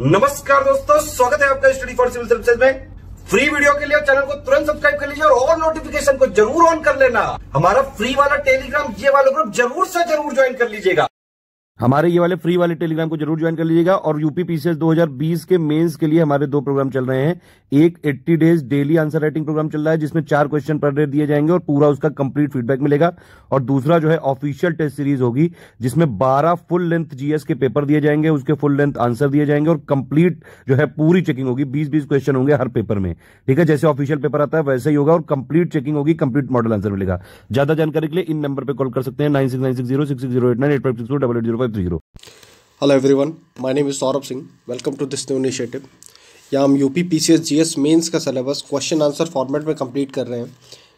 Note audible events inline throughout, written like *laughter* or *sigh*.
नमस्कार दोस्तों स्वागत है आपका स्टडी फॉर सिविल सर्विसेज में फ्री वीडियो के लिए चैनल को तुरंत सब्सक्राइब कर लीजिए और, और नोटिफिकेशन को जरूर ऑन कर लेना हमारा फ्री वाला टेलीग्राम ये वाला ग्रुप जरूर से जरूर ज्वाइन कर लीजिएगा हमारे ये वाले फ्री वाले टेलीग्राम को जरूर ज्वाइन कर लीजिएगा और यूपी पीसीएस 2020 के मेंस के लिए हमारे दो प्रोग्राम चल रहे हैं एक 80 days daily answer writing programme चल रहा है जिसमें चार क्वेश्चन पर डे दिए जाएंगे और पूरा उसका कंप्लीट फीडबैक मिलेगा और दूसरा जो है ऑफिशियल टेस्ट सीरीज होगी जिसमें बारह फुल लेंथ जीएस के पेपर दिए जाएंगे उसके फुल लेंथ आंसर दिए जाएंगे और कंप्लीट जो है पूरी चेकिंग होगी बीस बीस क्वेश्चन होंगे हर पेपर में ठीक है जैसे ऑफिशियल पेपर आता है वैसे ही होगा और कंप्लीट चेकिंग होगी कंप्लीट मॉडल आंसर मिलेगा ज्यादा जानकारी के लिए इन नंबर पर कॉल कर सकते हैं nine six nine six zero six zero eight nine eight six double eight zero are the hero. Hello everyone, my name is Saurabh Singh. Welcome to this new initiative. यहाँ हम U P P C S G S mains का syllabus question answer format में complete कर रहे हैं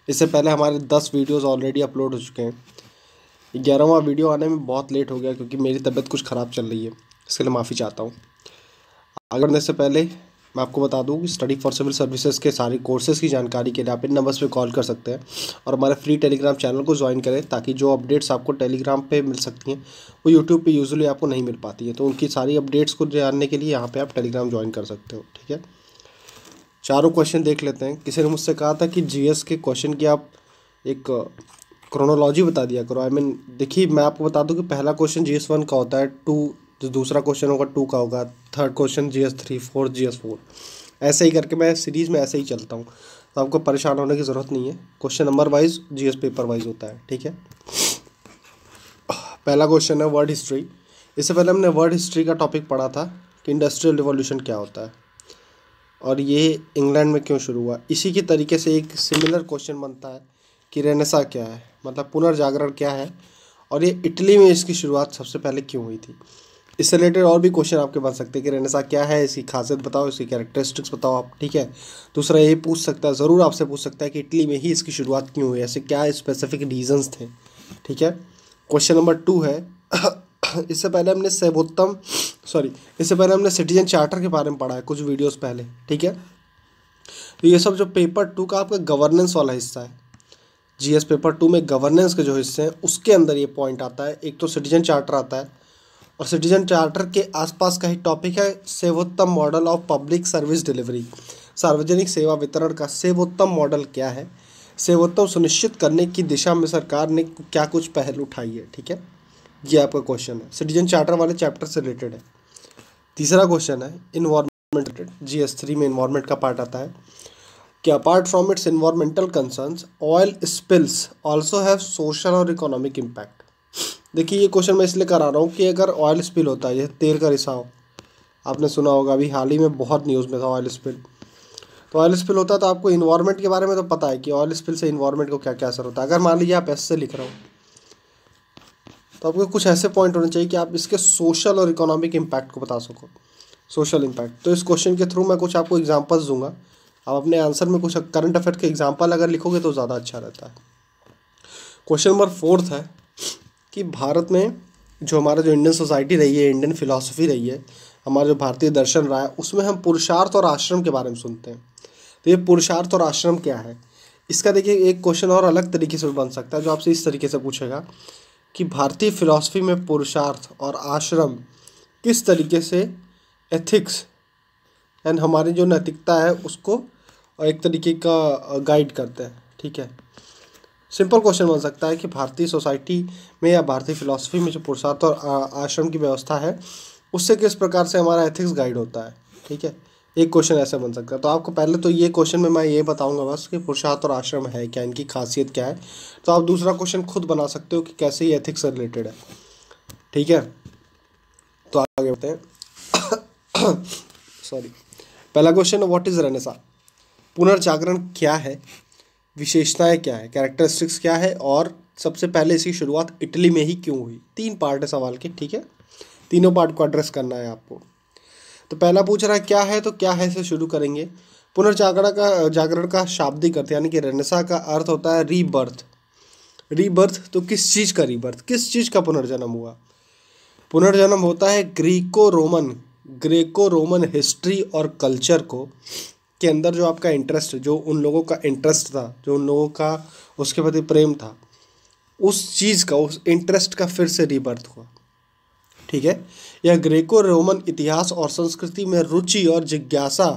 इससे पहले हमारे दस वीडियोस ऑलरेडी अपलोड हो चुके हैं ग्यारहवा वीडियो आने में बहुत लेट हो गया क्योंकि मेरी तबीयत कुछ ख़राब चल रही है इसके लिए माफ़ी चाहता हूँ अगर से पहले मैं आपको बता दूँ कि स्टडी फॉर सिविल सर्विसेज के सारे कोर्सेज़ की जानकारी के लिए आप इन नंबर्स पे कॉल कर सकते हैं और हमारे फ्री टेलीग्राम चैनल को ज्वाइन करें ताकि जो अपडेट्स आपको टेलीग्राम पे मिल सकती हैं वो यूट्यूब पे यूजुअली आपको नहीं मिल पाती है तो उनकी सारी अपडेट्स को जानने के लिए यहाँ पर आप टेलीग्राम ज्वाइन कर सकते हो ठीक है चारों क्वेश्चन देख लेते हैं किसी ने मुझसे कहा था कि जी के क्वेश्चन की आप एक क्रोनोलॉजी बता दिया करो आई मीन देखिए मैं आपको बता दूँ कि पहला क्वेश्चन जी एस वन का होता है टू जो दूसरा क्वेश्चन होगा टू का होगा third question G S three fourth G S four ऐसे ही करके मैं सीरीज़ में ऐसे ही चलता हूँ तो आपको परेशान होने की ज़रूरत नहीं है question number wise G S paper wise होता है ठीक है पहला क्वेश्चन है वर्ल्ड हिस्ट्री इससे पहले हमने वर्ल्ड हिस्ट्री का टॉपिक पढ़ा था कि इंडस्ट्रियल रिवॉल्यूशन क्या होता है और ये इंग्लैंड में क्यों शुरू हुआ इसी के तरीके से एक सिमिलर क्वेश्चन बनता है कि रेनेसा क्या है मतलब पुनर्जागरण क्या है और ये इटली में इसकी शुरुआत सबसे पहले क्यों हुई थी इससे रिलेटेड और भी क्वेश्चन आपके बन सकते हैं कि रेनेसा क्या है इसकी खासियत बताओ इसकी कैरेक्टरिस्टिक्स बताओ आप ठीक है दूसरा ये पूछ सकता है ज़रूर आपसे पूछ सकता है कि इटली में ही इसकी शुरुआत क्यों हुई ऐसे क्या स्पेसिफिक रीजन्स थे ठीक है क्वेश्चन नंबर टू है *coughs* इससे पहले हमने सेवोत्तम सॉरी इससे पहले हमने सिटीजन चार्टर के बारे में पढ़ा है कुछ वीडियोस पहले ठीक है तो ये सब जो पेपर टू का आपका गवर्नेंस वाला हिस्सा है जीएस पेपर टू में गवर्नेंस के जो हिस्से हैं उसके अंदर ये पॉइंट आता है एक तो सिटीजन चार्टर आता है और सिटीजन चार्टर के आसपास का ही टॉपिक है Sevottam model of public service delivery सार्वजनिक सेवा वितरण का सेवोत्तम मॉडल क्या है सेवोत्तम सुनिश्चित करने की दिशा में सरकार ने क्या कुछ पहल उठाई है ठीक है ये आपका क्वेश्चन है सिटीजन चार्टर वाले चैप्टर से रिलेटेड है तीसरा क्वेश्चन है environment related G S three में इन्वायरमेंट का पार्ट आता है कि apart from its environmental concerns oil spills also have social और इकोनॉमिक इम्पैक्ट देखिए ये क्वेश्चन मैं इसलिए करा रहा हूँ कि अगर ऑयल स्पिल होता है ये तेल का रिसाव आपने सुना होगा अभी हाल ही में बहुत न्यूज़ में था ऑयल स्पिल तो ऑयल स्पिल होता है तो आपको इन्वायरमेंट के बारे में तो पता है कि ऑयल स्पिल से इन्वायरमेंट को क्या क्या असर होता है अगर मान लीजिए आप ऐसे लिख रहे हो तो आपको कुछ ऐसे पॉइंट होने चाहिए कि आप इसके सोशल और इकोनॉमिक इम्पैक्ट को बता सको सोशल इम्पैक्ट तो इस क्वेश्चन के थ्रू मैं कुछ आपको एग्जाम्पल्स दूंगा आप अपने आंसर में कुछ करंट अफेयर के एग्जाम्पल अगर लिखोगे तो ज़्यादा अच्छा रहता है क्वेश्चन नंबर फोर्थ है कि भारत में जो हमारा जो इंडियन सोसाइटी रही है इंडियन फिलासफी रही है हमारा जो भारतीय दर्शन रहा है उसमें हम पुरुषार्थ और आश्रम के बारे में सुनते हैं तो ये पुरुषार्थ और आश्रम क्या है इसका देखिए एक क्वेश्चन और अलग तरीके से बन सकता है जो आपसे इस तरीके से पूछेगा कि भारतीय फिलॉसफी में पुरुषार्थ और आश्रम किस तरीके से एथिक्स एंड हमारी जो नैतिकता है उसको एक तरीके का गाइड करते हैं ठीक है सिंपल क्वेश्चन बन सकता है कि भारतीय सोसाइटी में या भारतीय फिलोसफी में जो पुरुषार्थ और आश्रम की व्यवस्था है उससे किस प्रकार से हमारा एथिक्स गाइड होता है ठीक है एक क्वेश्चन ऐसा बन सकता है तो आपको पहले तो ये क्वेश्चन में मैं ये बताऊंगा बस कि पुरुषार्थ और आश्रम है क्या इनकी खासियत क्या है तो आप दूसरा क्वेश्चन खुद बना सकते हो कि कैसे ये एथिक्स से रिलेटेड है ठीक है तो आगे बढ़ते हैं सॉरी *coughs* पहला क्वेश्चन व्हाट इज रेनेसा पुनर्जागरण क्या है विशेषताएं क्या है कैरेक्टरिस्टिक्स क्या है और सबसे पहले इसकी शुरुआत इटली में ही क्यों हुई तीन पार्ट है सवाल के ठीक है तीनों पार्ट को एड्रेस करना है आपको तो पहला पूछ रहा है क्या है तो क्या है से शुरू करेंगे पुनर्जागरण का जागरण का शाब्दिक अर्थ यानी कि रेनसा का अर्थ होता है रीबर्थ रीबर्थ तो किस चीज़ का रीबर्थ किस चीज़ का पुनर्जन्म हुआ पुनर्जन्म होता है Greco Roman Greco Roman history और कल्चर को के अंदर जो आपका इंटरेस्ट जो उन लोगों का इंटरेस्ट था जो उन लोगों का उसके प्रति प्रेम था उस चीज़ का उस इंटरेस्ट का फिर से रीबर्थ हुआ ठीक है यह ग्रेको रोमन इतिहास और संस्कृति में रुचि और जिज्ञासा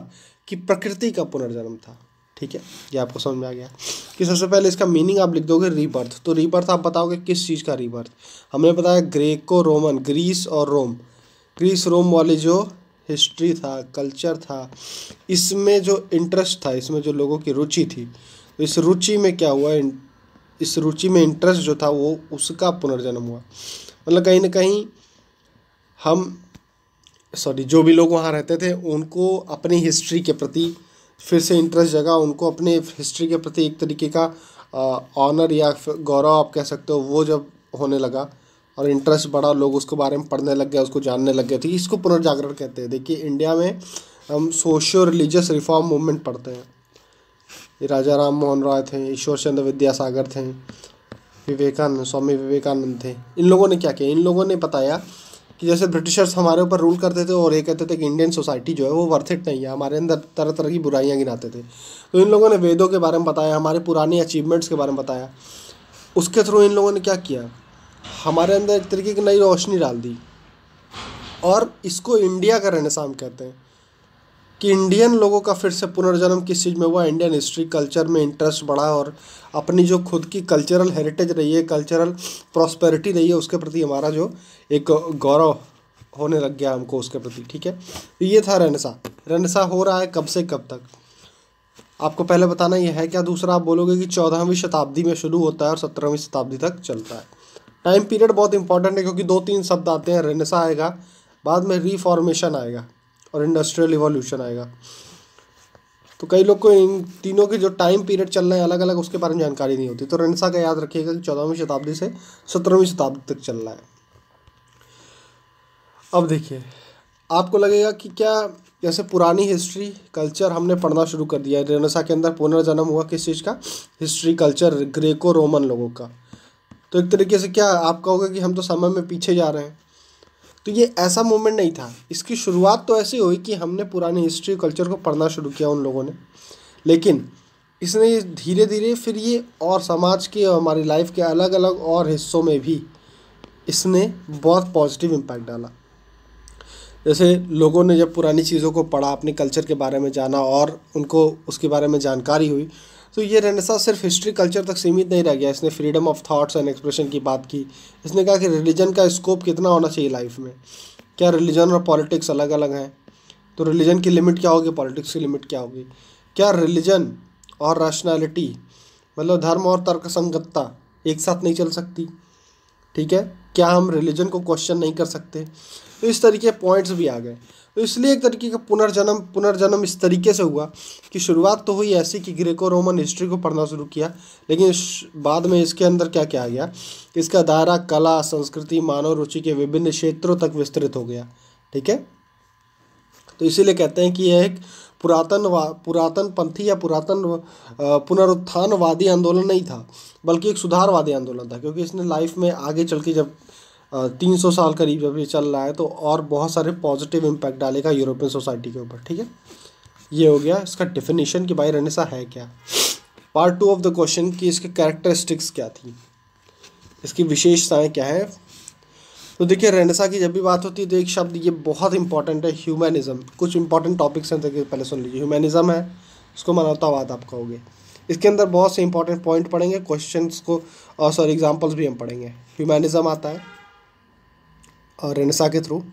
की प्रकृति का पुनर्जन्म था ठीक है ये आपको समझ में आ गया कि सबसे पहले इसका मीनिंग आप लिख दोगे रीबर्थ तो रीबर्थ आप बताओगे किस चीज़ का रीबर्थ हमने बताया ग्रेको रोमन ग्रीस और रोम ग्रीस रोम वाले जो हिस्ट्री था कल्चर था इसमें जो इंटरेस्ट था इसमें जो लोगों की रुचि थी तो इस रुचि में क्या हुआ इस रुचि में इंटरेस्ट जो था वो उसका पुनर्जन्म हुआ मतलब कहीं ना कहीं हम सॉरी जो भी लोग वहाँ रहते थे उनको अपनी हिस्ट्री के प्रति फिर से इंटरेस्ट जगा उनको अपने हिस्ट्री के प्रति एक तरीके का ऑनर या गौरव आप कह सकते हो वो जब होने लगा और इंटरेस्ट बढ़ा लोग उसके बारे में पढ़ने लग गए उसको जानने लग गए थे तो इसको पुनर्जागरण कहते हैं देखिए इंडिया में हम सोशो रिलीजियस रिफॉर्म मूवमेंट पढ़ते हैं राजा राम मोहन राय थे ईश्वर चंद्र विद्यासागर थे विवेकानंद स्वामी विवेकानंद थे इन लोगों ने क्या किया इन लोगों ने बताया कि जैसे ब्रिटिशर्स हमारे ऊपर रूल करते थे और ये कहते थे कि इंडियन सोसाइटी जो है वो वर्थिट नहीं है हमारे अंदर तरह तरह की बुराइयाँ गिनाते थे तो इन लोगों ने वेदों के बारे में बताया हमारे पुराने अचीवमेंट्स के बारे में बताया उसके थ्रू इन लोगों ने क्या किया हमारे अंदर एक तरीके की नई रोशनी डाल दी और इसको इंडिया का रहनेसाम कहते हैं कि इंडियन लोगों का फिर से पुनर्जन्म किस चीज़ में हुआ इंडियन हिस्ट्री कल्चर में इंटरेस्ट बढ़ा और अपनी जो खुद की कल्चरल हेरिटेज रही है कल्चरल प्रॉस्पेरिटी रही है उसके प्रति हमारा जो एक गौरव होने लग गया हमको उसके प्रति ठीक है तो ये था रनसा रनसा हो रहा है कब से कब तक आपको पहले बताना यह है क्या दूसरा आप बोलोगे कि चौदहवीं शताब्दी में शुरू होता है और सत्रहवीं शताब्दी तक चलता है टाइम पीरियड बहुत इंपॉर्टेंट है क्योंकि दो तीन शब्द आते हैं रेनेसा आएगा बाद में रिफॉर्मेशन आएगा और इंडस्ट्रियल रिवॉल्यूशन आएगा तो कई लोग को इन तीनों के जो टाइम पीरियड चल रहे हैं अलग अलग उसके बारे में जानकारी नहीं होती तो रेनेसा का याद रखिएगा कि चौदहवीं शताब्दी से सत्रहवीं शताब्दी तक चल रहा है अब देखिए आपको लगेगा कि क्या जैसे पुरानी हिस्ट्री कल्चर हमने पढ़ना शुरू कर दिया है रेनेसा के अंदर पुनर्जन्म हुआ किस चीज़ का हिस्ट्री कल्चर ग्रेको रोमन लोगों का तो एक तरीके से क्या आप कहोगे कि हम तो समय में पीछे जा रहे हैं तो ये ऐसा मोमेंट नहीं था इसकी शुरुआत तो ऐसी हुई कि हमने पुरानी हिस्ट्री कल्चर को पढ़ना शुरू किया उन लोगों ने लेकिन इसने धीरे धीरे फिर ये और समाज के और हमारी लाइफ के अलग अलग और हिस्सों में भी इसने बहुत पॉजिटिव इम्पैक्ट डाला जैसे लोगों ने जब पुरानी चीज़ों को पढ़ा अपने कल्चर के बारे में जाना और उनको उसके बारे में जानकारी हुई तो ये रेनेसा सिर्फ हिस्ट्री कल्चर तक सीमित नहीं रह गया इसने freedom of thoughts and expression की बात की इसने कहा कि रिलीजन का स्कोप कितना होना चाहिए लाइफ में क्या रिलीजन और पॉलिटिक्स अलग अलग हैं तो रिलीजन की लिमिट क्या होगी पॉलिटिक्स की लिमिट क्या होगी क्या रिलीजन और रैशनैलिटी मतलब धर्म और तर्क संगतता एक साथ नहीं चल सकती ठीक है क्या हम रिलीजन को क्वेश्चन नहीं कर सकते तो इस तरीके पॉइंट्स भी आ गए तो इसलिए एक तरीके का पुनर्जन्म पुनर्जन्म इस तरीके से हुआ कि शुरुआत तो हुई ऐसी कि ग्रेको रोमन हिस्ट्री को पढ़ना शुरू किया लेकिन बाद में इसके अंदर क्या क्या आ गया इसका दायरा कला संस्कृति मानव रुचि के विभिन्न क्षेत्रों तक विस्तृत हो गया ठीक है तो इसीलिए कहते हैं कि यह एक पुरातन पुरातन पंथी या पुरातन पुनरुत्थानवादी आंदोलन नहीं था बल्कि एक सुधारवादी आंदोलन था क्योंकि इसने लाइफ में आगे चल के जब तीन सौ साल करीब जब ये चल रहा है तो और बहुत सारे पॉजिटिव इम्पैक्ट डालेगा यूरोपियन सोसाइटी के ऊपर ठीक है ये हो गया इसका डिफिनेशन कि भाई रनिसा है क्या part two of the question कि इसके कैरेक्टरिस्टिक्स क्या थी इसकी विशेषताएं क्या है तो देखिए रेनेसा की जब भी बात होती है तो एक शब्द ये बहुत इंपॉर्टेंट है ह्यूमनिज़म कुछ इंपॉर्टेंट टॉपिक्स हैं देखिए पहले सुन लीजिए ह्यूमैनिज्म है इसको मानवतावाद आप कहोगे इसके अंदर बहुत से इंपॉर्टेंट पॉइंट पढ़ेंगे क्वेश्चंस को और सॉरी एग्जांपल्स भी हम पढ़ेंगे ह्यूमैनिज्म आता है और के थ्रू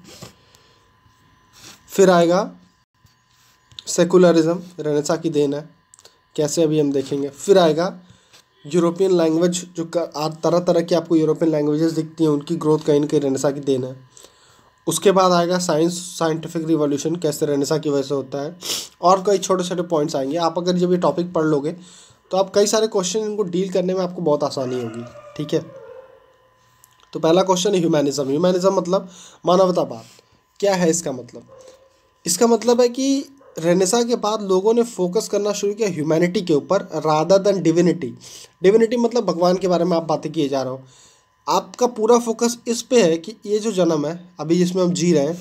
फिर आएगा सेकुलरिज्म रेनेसा की देन है कैसे अभी हम देखेंगे फिर आएगा यूरोपियन लैंग्वेज जो तरह तरह की आपको यूरोपियन लैंग्वेजेस दिखती हैं उनकी ग्रोथ कहीं ना कहीं रेनेसा की देन है उसके बाद आएगा साइंस साइंटिफिक रिवॉल्यूशन कैसे रेनेसा की वजह से होता है और कई छोटे छोटे पॉइंट्स आएंगे आप अगर जब ये टॉपिक पढ़ लोगे तो आप कई सारे क्वेश्चन इनको डील करने में आपको बहुत आसानी होगी ठीक है तो पहला क्वेश्चन है ह्यूमैनिज्म ह्यूमैनिज्म मतलब मानवतावाद क्या है इसका मतलब इसका मतलब है कि रेनेसा के बाद लोगों ने फोकस करना शुरू किया ह्यूमैनिटी के ऊपर राधा देन डिविनिटी डिविनिटी मतलब भगवान के बारे में आप बातें किए जा रहे हो आपका पूरा फोकस इस पे है कि ये जो जन्म है अभी जिसमें हम जी रहे हैं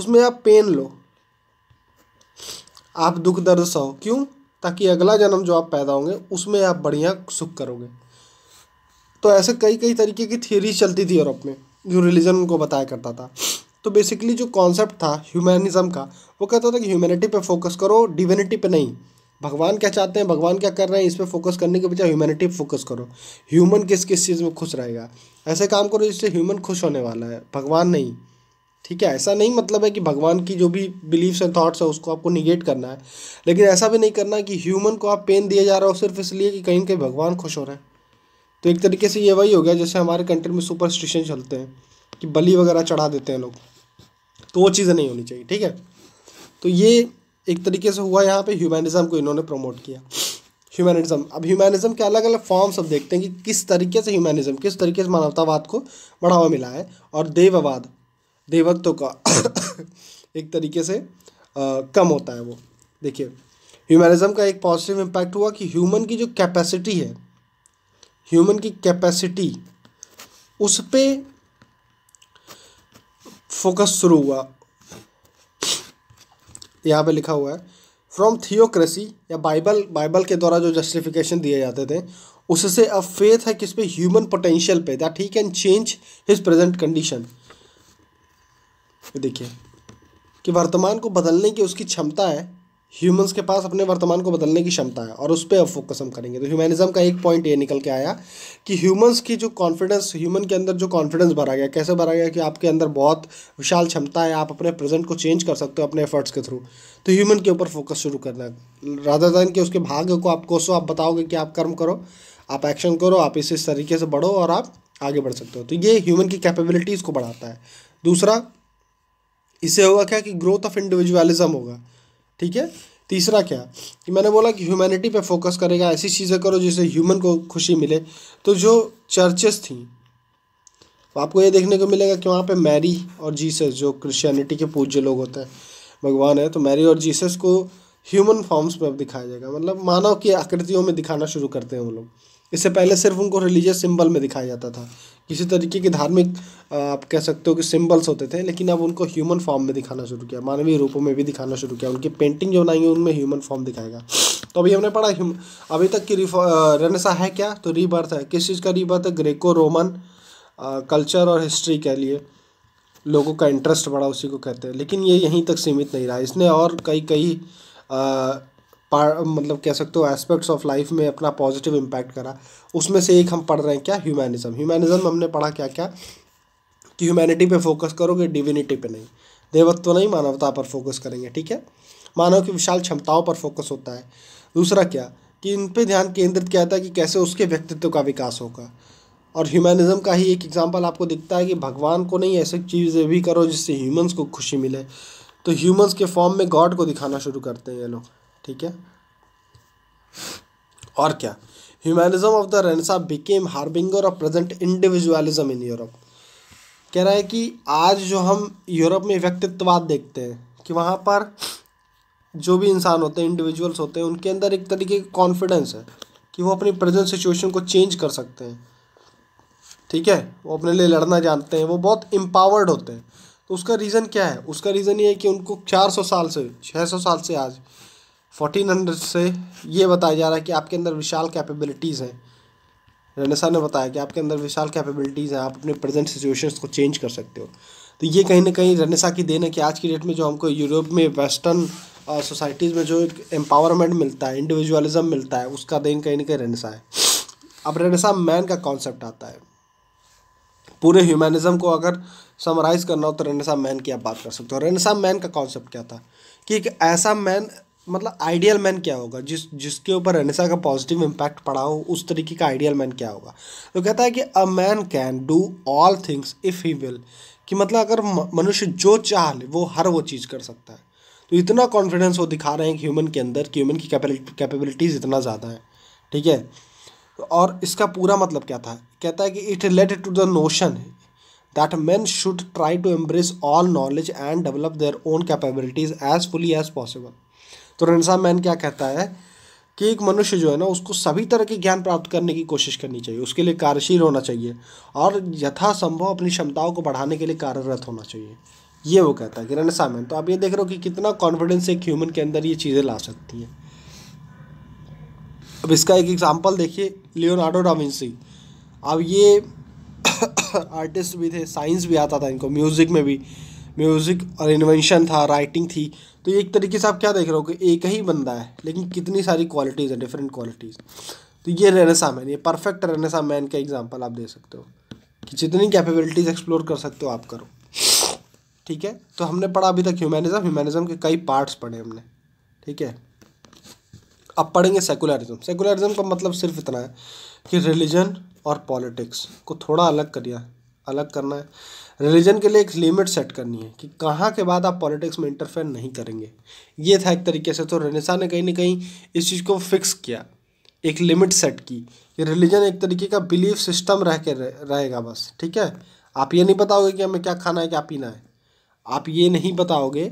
उसमें आप पेन लो आप दुख दर्द सहो क्यों ताकि अगला जन्म जो आप पैदा होंगे उसमें आप बढ़िया सुख करोगे तो ऐसे कई कई तरीके की थियरी चलती थी यूरोप में जो रिलीजन उनको बताया करता था तो बेसिकली जो कॉन्सेप्ट था ह्यूमनिज़म का वो कहता था कि ह्यूमैनिटी पे फोकस करो डिविनिटी पे नहीं भगवान क्या चाहते हैं भगवान क्या कर रहे हैं इस पर फोकस करने के बजाय ह्यूमैनिटी पर फोकस करो ह्यूमन किस किस चीज़ में खुश रहेगा ऐसे काम करो जिससे ह्यूमन खुश होने वाला है भगवान नहीं ठीक है ऐसा नहीं मतलब है कि भगवान की जो भी बिलीव्स एंड थाट्स है उसको आपको निगेट करना है लेकिन ऐसा भी नहीं करना कि ह्यूमन को आप पेन दिया जा रहे हो सिर्फ इसलिए कि कहीं कहीं भगवान खुश हो रहे हैं तो एक तरीके से ये वही हो गया जैसे हमारे कंट्री में सुपरस्टिशन चलते हैं कि बली वगैरह चढ़ा देते हैं लोग तो वो चीज़ें नहीं होनी चाहिए ठीक है तो ये एक तरीके से हुआ यहाँ पे ह्यूमैनिज़म को इन्होंने प्रमोट किया ह्यूमैनिज़म अब ह्यूमैनिज़म के अलग अलग फॉर्म्स अब देखते हैं कि किस तरीके से ह्यूमैनिज़म किस तरीके से मानवतावाद को बढ़ावा मिला है और देववाद देवत्व का *coughs* एक तरीके से आ, कम होता है वो देखिए ह्यूमनिज़म का एक पॉजिटिव इम्पैक्ट हुआ कि ह्यूमन की जो कैपेसिटी है ह्यूमन की कैपेसिटी उस पर फोकस शुरू हुआ यहाँ पे लिखा हुआ है फ्रॉम थियोक्रेसी या बाइबल बाइबल के द्वारा जो जस्टिफिकेशन दिए जाते थे उससे अब फेथ है किस पे ह्यूमन पोटेंशियल पे that he can change his present condition देखिए कि वर्तमान को बदलने की उसकी क्षमता है ह्यूमंस के पास अपने वर्तमान को बदलने की क्षमता है और उस पर फोकस हम करेंगे तो ह्यूमनिज्म का एक पॉइंट ये निकल के आया कि ह्यूमंस की जो कॉन्फिडेंस ह्यूमन के अंदर जो कॉन्फिडेंस भरा गया कैसे भरा गया कि आपके अंदर बहुत विशाल क्षमता है आप अपने प्रेजेंट को चेंज कर सकते हो अपने एफर्ट्स के थ्रू तो ह्यूमन के ऊपर फोकस शुरू करना राधा दान के उसके भाग्य को आप कोसो आप बताओगे कि आप कर्म करो आप एक्शन करो आप इस इस तरीके से बढ़ो और आप आगे बढ़ सकते हो तो ये ह्यूमन की कैपेबिलिटीज़ को बढ़ाता है दूसरा इससे होगा क्या कि ग्रोथ ऑफ इंडिविजुअलिज्म होगा ठीक है तीसरा क्या कि मैंने बोला कि ह्यूमैनिटी पे फोकस करेगा ऐसी चीज़ें करो जिससे ह्यूमन को खुशी मिले तो जो चर्चेस थी तो आपको ये देखने को मिलेगा कि वहाँ पे मैरी और जीसस जो क्रिश्चियनिटी के पूज्य लोग होते हैं भगवान है तो मैरी और जीसस को ह्यूमन फॉर्म्स में अब दिखाया जाएगा मतलब मानव की आकृतियों में दिखाना शुरू करते हैं वो लोग इससे पहले सिर्फ उनको रिलीजियस सिंबल में दिखाया जाता था किसी तरीके के धार्मिक आप कह सकते हो कि सिंबल्स होते थे लेकिन अब उनको ह्यूमन फॉर्म में दिखाना शुरू किया मानवीय रूपों में भी दिखाना शुरू किया उनकी पेंटिंग जो बनाएंगे उनमें ह्यूमन फॉर्म दिखाएगा तो अभी हमने पढ़ा अभी तक की रेनेसा है क्या तो रीबर्थ है किस चीज़ का रीबर्थ है ग्रेको रोमन कल्चर और हिस्ट्री के लिए लोगों का इंटरेस्ट बढ़ा उसी को कहते हैं लेकिन ये यहीं तक सीमित नहीं रहा इसने और कई कई पार मतलब कह सकते हो एस्पेक्ट्स ऑफ लाइफ में अपना पॉजिटिव इम्पैक्ट करा उसमें से एक हम पढ़ रहे हैं क्या ह्यूमैनिज्म ह्यूमैनिज्म हमने पढ़ा क्या क्या कि ह्यूमैनिटी पे फोकस करोगे डिविनिटी पे नहीं देवत्व नहीं मानवता पर फोकस करेंगे ठीक है मानव की विशाल क्षमताओं पर फोकस होता है दूसरा क्या कि इन पर ध्यान केंद्रित किया जाता है कि कैसे उसके व्यक्तित्व का विकास होगा और ह्यूमैनिज्म का ही एक एग्जाम्पल आपको दिखता है कि भगवान को नहीं ऐसी चीज़ें भी करो जिससे ह्यूमंस को खुशी मिले तो ह्यूमंस के फॉर्म में गॉड को दिखाना शुरू करते हैं ये लोग ठीक है और क्या humanism of the renaissance became harbinger of present individualism in Europe कह रहा है कि आज जो हम यूरोप में व्यक्तित्ववाद देखते हैं कि वहाँ पर जो भी इंसान होते हैं इंडिविजुअल्स होते हैं उनके अंदर एक तरीके का कॉन्फिडेंस है कि वो अपनी प्रेजेंट सिचुएशन को चेंज कर सकते हैं ठीक है वो अपने लिए लड़ना जानते हैं वो बहुत एम्पावर्ड होते हैं तो उसका रीज़न क्या है उसका रीज़न ये है कि उनको चार सौ साल से छः सौ साल से आज फोर्टीन हंड्रेड से ये बताया जा रहा है कि आपके अंदर विशाल कैपेबिलिटीज़ हैं रनसा ने बताया कि आपके अंदर विशाल कैपेबिलिटीज़ हैं आप अपने प्रेजेंट सिचुएशंस को चेंज कर सकते हो तो ये कहीं ना कहीं रनसा की देन है कि आज की डेट में जो हमको यूरोप में वेस्टर्न सोसाइटीज़ में जो एक एम्पावरमेंट मिलता है इंडिविजुअलिज्म मिलता है उसका देन कहीं ना कहीं रनसा है अब रनसा मैन का कॉन्सेप्ट आता है पूरे ह्यूमनिज़म को अगर समराइज़ करना हो तो रनसा मैन की आप बात कर सकते हो रनसा मैन का कॉन्सेप्ट क्या था कि एक ऐसा मैन मतलब आइडियल मैन क्या होगा जिस जिसके ऊपर अनिशा का पॉजिटिव इम्पैक्ट पड़ा हो उस तरीके का आइडियल मैन क्या होगा तो कहता है कि a man can do all things if he will कि मतलब अगर मनुष्य जो चाह ले वो हर वो चीज़ कर सकता है तो इतना कॉन्फिडेंस वो दिखा रहे हैं ह्यूमन के अंदर कि ह्यूमन की कैपेबिलिटीज़ इतना ज़्यादा है ठीक है और इसका पूरा मतलब क्या था कहता है कि it related to the notion that man should try to embrace all knowledge and develop their own capabilities as fully as possible तो रनसा मैन क्या कहता है कि एक मनुष्य जो है ना उसको सभी तरह के ज्ञान प्राप्त करने की कोशिश करनी चाहिए उसके लिए कार्यशील होना चाहिए और यथासंभव अपनी क्षमताओं को बढ़ाने के लिए कार्यरत होना चाहिए ये वो कहता है कि रनसा मैन तो आप ये देख रहे हो कि कितना कॉन्फिडेंस एक ह्यूमन के अंदर ये चीज़ें ला सकती हैं अब इसका एक एग्जाम्पल देखिए लियोनार्डो डाविंसी अब ये आर्टिस्ट *coughs* भी थे साइंस भी आता था इनको म्यूज़िक में भी म्यूज़िक और इन्वेंशन था राइटिंग थी तो एक तरीके से आप क्या देख रहे हो कि एक ही बंदा है लेकिन कितनी सारी क्वालिटीज़ है डिफरेंट क्वालिटीज़ तो ये रेनेसा मैन ये परफेक्ट रेनेसा मैन का एग्जाम्पल आप दे सकते हो कि जितनी कैपेबिलिटीज़ एक्सप्लोर कर सकते हो आप करो ठीक है तो हमने पढ़ा अभी तक ह्यूमैनिज्म ह्यूमैनिज्म के कई पार्ट्स पढ़े हमने ठीक है अब पढ़ेंगे सेकुलरिज्म सेकुलरिज्म का मतलब सिर्फ इतना है कि रिलीजन और पॉलिटिक्स को थोड़ा अलग करिए अलग करना है रिलीजन के लिए एक लिमिट सेट करनी है कि कहाँ के बाद आप पॉलिटिक्स में इंटरफेयर नहीं करेंगे ये था एक तरीके से तो रेनेसा ने कहीं ना कहीं इस चीज़ को फिक्स किया एक लिमिट सेट की कि रिलीजन एक तरीके का बिलीफ सिस्टम रह के रहेगा बस ठीक है आप ये नहीं बताओगे कि हमें क्या खाना है क्या पीना है आप ये नहीं बताओगे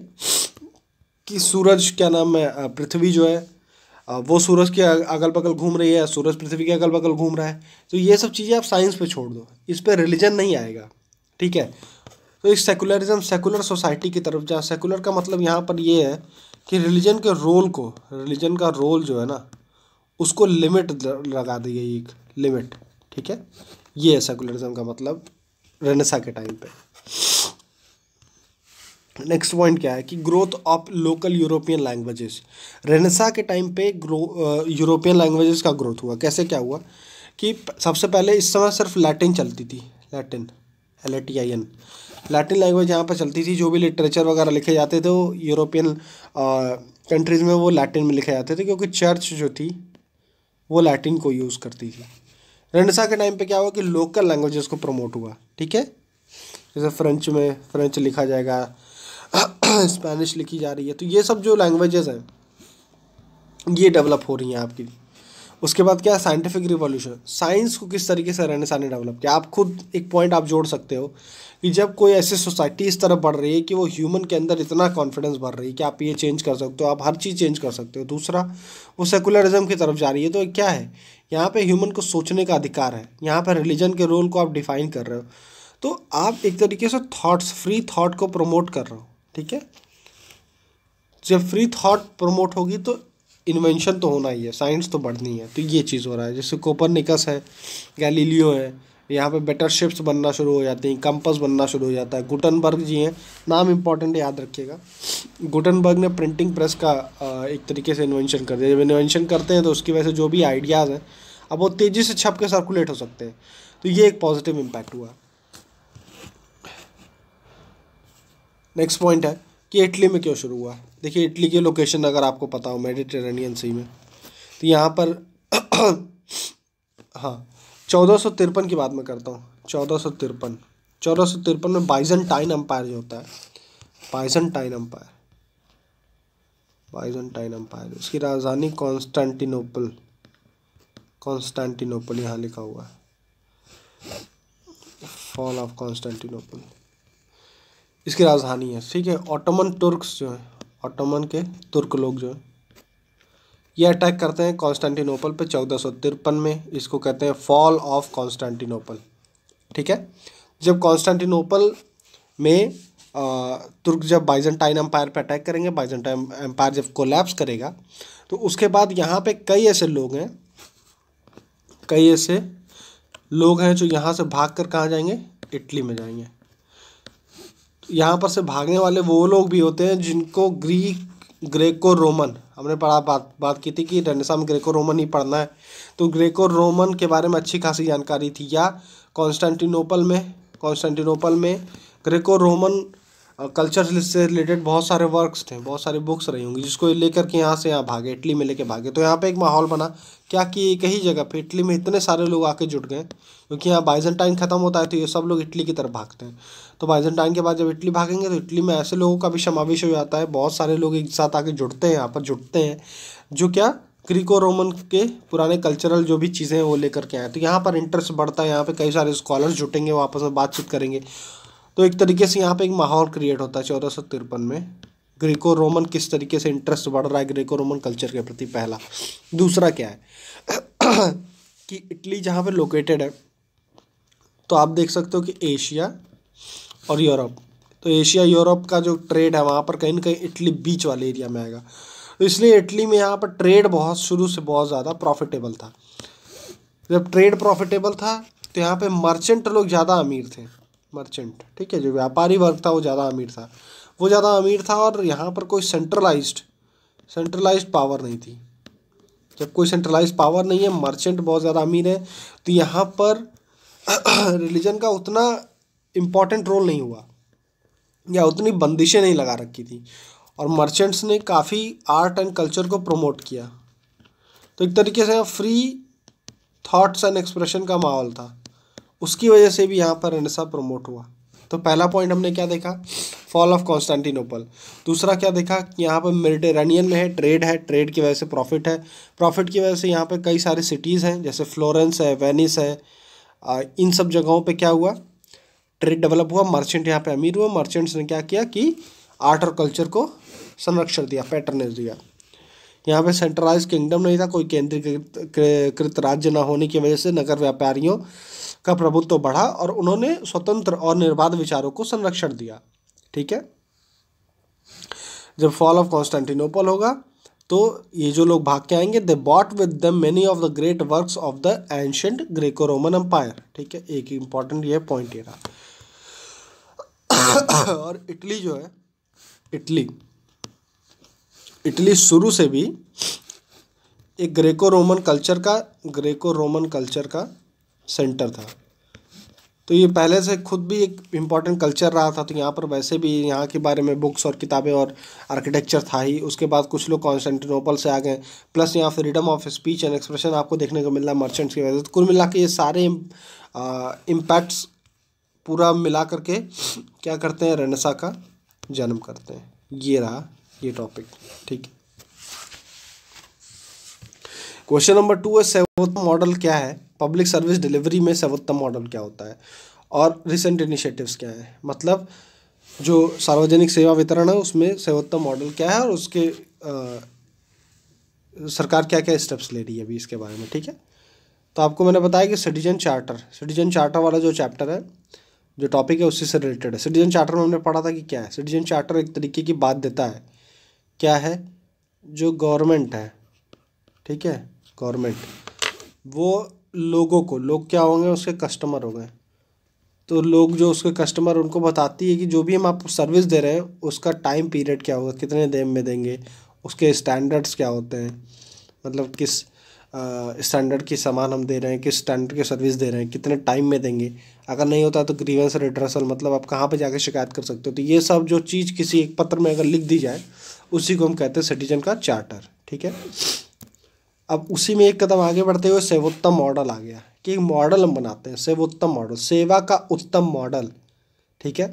कि सूरज क्या नाम है पृथ्वी जो है वो सूरज के अगल बगल घूम रही है सूरज पृथ्वी के अगल बगल घूम रहा है तो ये सब चीज़ें आप साइंस पे छोड़ दो इस पर रिलीजन नहीं आएगा ठीक है तो एक सेकुलरिज्म सेकुलर सोसाइटी की तरफ जहाँ सेकुलर का मतलब यहाँ पर ये है कि रिलीजन के रोल को रिलीजन का रोल जो है ना उसको लिमिट लगा दी गई एक लिमिट ठीक है ये है सेकुलरिज्म का मतलब रेनेसा के टाइम पे नेक्स्ट पॉइंट क्या है कि growth of local European languages renaissance के टाइम पे ग्रो यूरोपियन लैंग्वेजेस का ग्रोथ हुआ कैसे क्या हुआ कि सबसे पहले इस समय सिर्फ लैटिन चलती थी Latin L A T I N Latin language यहाँ पर चलती थी जो भी लिटरेचर वगैरह लिखे जाते थे वो यूरोपियन कंट्रीज़ में वो लैटिन में लिखे जाते थे क्योंकि चर्च जो थी वो लैटिन को यूज़ करती थी रेंडसा के टाइम पे क्या हुआ कि लोकल लैंग्वेजेस को प्रमोट हुआ ठीक है जैसे फ्रेंच में फ्रेंच लिखा जाएगा स्पेनिश *coughs* लिखी जा रही है तो ये सब जो लैंग्वेजेस हैं ये डेवलप हो रही हैं आपकी उसके बाद क्या है साइंटिफिक रिवॉल्यूशन साइंस को किस तरीके से रहने सहने डेवलप किया आप खुद एक पॉइंट आप जोड़ सकते हो कि जब कोई ऐसी सोसाइटी इस तरफ बढ़ रही है कि वो ह्यूमन के अंदर इतना कॉन्फिडेंस बढ़ रही है कि आप ये चेंज कर सकते हो आप हर चीज़ चेंज कर सकते हो दूसरा वो सेकुलरिज्म की तरफ जा रही है तो क्या है यहाँ पर ह्यूमन को सोचने का अधिकार है यहाँ पर रिलीजन के रोल को आप डिफाइन कर रहे हो तो आप एक तरीके से थाट्स फ्री थाट को प्रमोट कर रहे हो ठीक है जब फ्री थाट प्रमोट होगी तो इन्वेंशन तो होना ही है साइंस तो बढ़नी है तो ये चीज़ हो रहा है जैसे कोपर निकस है गैलीलियो है यहाँ पे बेटर शिप्स बनना शुरू हो जाती हैं कंपस बनना शुरू हो जाता है गुटनबर्ग जी हैं नाम इंपॉर्टेंट याद रखिएगा गुटनबर्ग ने प्रिंटिंग प्रेस का एक तरीके से इन्वेंशन कर दिया जब इन्वेंशन करते हैं तो उसकी वजह से जो भी आइडियाज़ हैं अब वो तेज़ी से छप के सर्कुलेट हो सकते हैं तो ये एक पॉजिटिव इम्पैक्ट हुआ नेक्स्ट पॉइंट है कि इटली में क्यों शुरू हुआ देखिए इटली की लोकेशन अगर आपको पता हो मेडिटेरेनियन सी में तो यहाँ पर *coughs* हाँ चौदह सौ तिरपन की बात मैं करता हूँ चौदह सौ तिरपन चौदह सौ तिरपन में बाइजनटाइन अम्पायर जो होता है टाइन अम्पायर टाइन अम्पायर उसकी राजधानी कॉन्स्टेंटिनोपल कॉन्स्टेंटिनोपल यहाँ लिखा हुआ है फॉल ऑफ कॉन्स्टेंटिनोपल इसकी राजधानी है ठीक है ऑटोमन तुर्कस जो हैं ऑटोमन के तुर्क लोग जो हैं ये अटैक करते हैं कॉन्स्टेंटिनोपल पे चौदह सौ तिरपन में इसको कहते हैं फॉल ऑफ कॉन्स्टेंटिनोपल ठीक है जब कॉन्स्टेंटिनोपल में आ, तुर्क जब बाइजेंटाइन एम्पायर पे अटैक करेंगे बाइजेंटाइन एम्पायर जब कोलैप्स करेगा तो उसके बाद यहाँ पे कई ऐसे लोग हैं कई ऐसे लोग हैं जो यहाँ से भाग कर कहाँ जाएंगे इटली में जाएंगे यहाँ पर से भागने वाले वो लोग भी होते हैं जिनको ग्रीक ग्रेको रोमन हमने पढ़ा बात बात की थी कि रेनेसा में ग्रेको रोमन ही पढ़ना है तो ग्रेको रोमन के बारे में अच्छी खासी जानकारी थी या कॉन्स्टेंटिनोपल में कॉन्स्टेंटिनोपल में ग्रेको रोमन कल्चर से रिलेटेड बहुत सारे वर्क्स थे बहुत सारी बुक्स रही होंगी जिसको लेकर के यहाँ से यहाँ भागे इटली में लेके भागे तो यहाँ पे एक माहौल बना क्या कि एक ही जगह पे इटली में इतने सारे लोग आके जुट गए क्योंकि यहाँ बाइजेंटाइन ख़त्म होता है तो ये सब लोग इटली की तरफ भागते हैं तो बाइजेंटाइन के बाद जब इटली भागेंगे तो इटली में ऐसे लोगों का भी समावेश हो जाता है बहुत सारे लोग एक साथ आके जुड़ते हैं यहाँ पर जुटते हैं जो क्या ग्रीको रोमन के पुराने कल्चरल जो भी चीज़ें हैं वो लेकर के आए तो यहाँ पर इंटरेस्ट बढ़ता है यहाँ पर कई सारे स्कॉलर्स जुटेंगे वो आपस में बातचीत करेंगे तो एक तरीके से यहाँ पर एक माहौल क्रिएट होता है चौदह सौ तिरपन में ग्रीको रोमन किस तरीके से इंटरेस्ट बढ़ रहा है ग्रीको रोमन कल्चर के प्रति पहला दूसरा क्या है कि इटली जहाँ पर लोकेटेड है तो आप देख सकते हो कि एशिया और यूरोप तो एशिया यूरोप का जो ट्रेड है वहाँ पर कहीं ना कहीं इटली बीच वाले एरिया में आएगा तो इसलिए इटली में यहाँ पर ट्रेड बहुत शुरू से बहुत ज़्यादा प्रॉफिटेबल था जब ट्रेड प्रॉफिटेबल था तो यहाँ पे मर्चेंट लोग ज़्यादा अमीर थे मर्चेंट ठीक है जो व्यापारी वर्ग था वो ज़्यादा अमीर था वो ज़्यादा अमीर था और यहाँ पर कोई सेंट्रलाइज्ड सेंट्रलाइज्ड पावर नहीं थी जब कोई सेंट्रलाइज पावर नहीं है मर्चेंट बहुत ज़्यादा अमीर है तो यहाँ पर रिलीजन *clears throat* का उतना इम्पॉर्टेंट रोल नहीं हुआ या उतनी बंदिशें नहीं लगा रखी थी और मर्चेंट्स ने काफ़ी आर्ट एंड कल्चर को प्रमोट किया तो एक तरीके से फ्री थाट्स एंड एक्सप्रेशन का माहौल था उसकी वजह से भी यहाँ पर रेनेसा प्रमोट हुआ तो पहला पॉइंट हमने क्या देखा फॉल ऑफ कॉन्स्टेंटिनोपल दूसरा क्या देखा कि यहाँ पर मेडिटेरेनियन में है ट्रेड है ट्रेड की वजह से प्रॉफिट है प्रॉफिट की वजह से यहाँ पर कई सारी सिटीज़ हैं जैसे फ्लोरेंस है वेनिस है इन सब जगहों पर क्या हुआ ट्रेड डेवलप हुआ मर्चेंट यहाँ पे अमीर हुआ मर्चेंट्स ने क्या किया कि आर्ट और कल्चर को संरक्षण दिया पैटर्नेस दिया यहाँ पे सेंट्रलाइज किंगडम नहीं था कोई केंद्रीकृत राज्य ना होने की वजह से नगर व्यापारियों का प्रभुत्व तो बढ़ा और उन्होंने स्वतंत्र और निर्बाध विचारों को संरक्षण दिया ठीक है जब फॉल ऑफ कॉन्स्टेंटिनोपल होगा तो ये जो लोग भाग के आएंगे they brought with the many of the great works of the ancient Greco Roman empire ठीक है एक इंपॉर्टेंट ये पॉइंट ये रहा *coughs* और इटली जो है इटली इटली शुरू से भी एक ग्रेको रोमन कल्चर का ग्रेको रोमन कल्चर का सेंटर था तो ये पहले से खुद भी एक इम्पॉर्टेंट कल्चर रहा था तो यहाँ पर वैसे भी यहाँ के बारे में बुक्स और किताबें और आर्किटेक्चर था ही उसके बाद कुछ लोग कॉन्स्टेंटिनोपल से आ गए प्लस यहाँ freedom of speech and expression आपको देखने को मिल रहा मर्चेंट्स की वजह से तो कुल मिला के ये सारे इम्पैक्ट्स पूरा मिला करके क्या करते हैं रेनेसा का जन्म करते हैं ये रहा ये टॉपिक ठीक है क्वेश्चन नंबर टू है सर्वोत्तम मॉडल क्या है पब्लिक सर्विस डिलीवरी में सर्वोत्तम मॉडल क्या होता है और रिसेंट इनिशिएटिव्स क्या हैं मतलब जो सार्वजनिक सेवा वितरण है उसमें सर्वोत्तम मॉडल क्या है और उसके आ, सरकार क्या क्या स्टेप्स ले रही है अभी इसके बारे में ठीक है तो आपको मैंने बताया कि सिटीजन चार्टर सिटीजन चार्टर वाला जो चैप्टर है जो टॉपिक है उसी से रिलेटेड है सिटीजन चार्टर में हमने पढ़ा था कि क्या है सिटीजन चार्टर एक तरीके की बात देता है क्या है जो गवर्नमेंट है ठीक है गवर्नमेंट वो लोगों को लोग क्या होंगे उसके कस्टमर हो गए तो लोग जो उसके कस्टमर उनको बताती है कि जो भी हम आपको सर्विस दे रहे हैं उसका टाइम पीरियड क्या होगा कितने देर में देंगे उसके स्टैंडर्ड्स क्या होते हैं मतलब किस स्टैंडर्ड के सामान हम दे रहे हैं किस स्टैंडर्ड की सर्विस दे रहे हैं कितने टाइम में देंगे अगर नहीं होता तो ग्रीवेंस रिड्रेसल मतलब आप कहाँ पर जाकर शिकायत कर सकते हो तो ये सब जो चीज़ किसी एक पत्र में अगर लिख दी जाए उसी को हम कहते हैं सिटीजन का चार्टर ठीक है अब उसी में एक कदम आगे बढ़ते हुए सेवोत्तम मॉडल आ गया कि एक मॉडल हम बनाते हैं सेवोत्तम मॉडल सेवा का उत्तम मॉडल ठीक है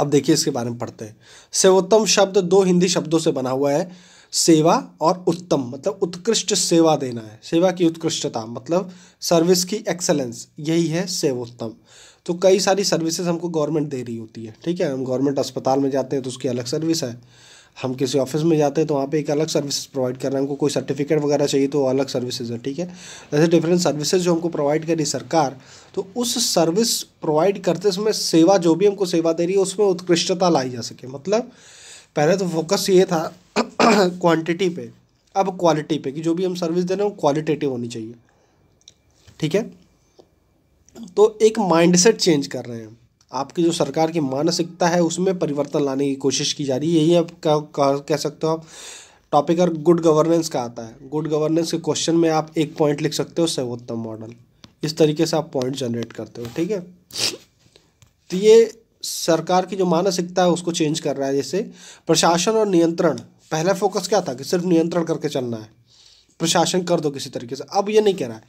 अब देखिए इसके बारे में पढ़ते हैं सेवोत्तम शब्द दो हिंदी शब्दों से बना हुआ है सेवा और उत्तम मतलब उत्कृष्ट सेवा देना है सेवा की उत्कृष्टता मतलब सर्विस की एक्सेलेंस यही है सेवोत्तम तो कई सारी सर्विसेज हमको गवर्नमेंट दे रही होती है ठीक है हम गवर्नमेंट अस्पताल में जाते हैं तो उसकी अलग सर्विस है हम किसी ऑफिस में जाते हैं तो वहाँ पे एक अलग सर्विस प्रोवाइड कर रहे हैं हमको कोई सर्टिफिकेट वगैरह चाहिए तो अलग सर्विसेज है ठीक है जैसे डिफरेंट सर्विसेज जो हमको प्रोवाइड कर रही सरकार तो उस सर्विस प्रोवाइड करते समय सेवा जो भी हमको सेवा दे रही है उसमें उत्कृष्टता लाई जा सके मतलब पहले तो फोकस ये था क्वांटिटी *clears throat* पे अब क्वालिटी पे कि जो भी हम सर्विस दे रहे हैं वो क्वालिटेटिव होनी चाहिए ठीक है तो एक माइंडसेट चेंज कर रहे हैं आपकी जो सरकार की मानसिकता है उसमें परिवर्तन लाने की कोशिश की जा रही है यही आप कह, कह, कह सकते हो आप टॉपिक और गुड गवर्नेंस का आता है गुड गवर्नेंस के क्वेश्चन में आप एक पॉइंट लिख सकते हो सर्वोत्तम मॉडल इस तरीके से आप पॉइंट जनरेट करते हो ठीक है तो ये सरकार की जो मानसिकता है उसको चेंज कर रहा है जैसे प्रशासन और नियंत्रण पहला फोकस क्या था कि सिर्फ नियंत्रण करके चलना है प्रशासन कर दो किसी तरीके से अब ये नहीं कह रहा है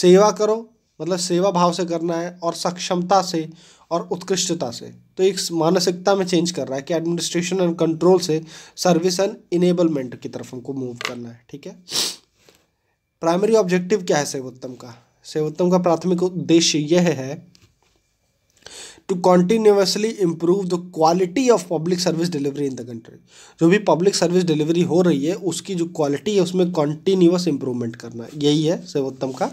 सेवा करो मतलब सेवा भाव से करना है और सक्षमता से और उत्कृष्टता से तो एक मानसिकता में चेंज कर रहा है कि एडमिनिस्ट्रेशन एंड कंट्रोल से सर्विस एंड इनेबलमेंट की तरफ हमको मूव करना है ठीक है प्राइमरी ऑब्जेक्टिव क्या है सेवोत्तम का सेवोत्तम का प्राथमिक उद्देश्य यह है to continuously improve the quality of public service delivery in the country जो भी पब्लिक सर्विस डिलीवरी हो रही है उसकी जो क्वालिटी है उसमें continuous improvement करना यही है सर्वोत्तम का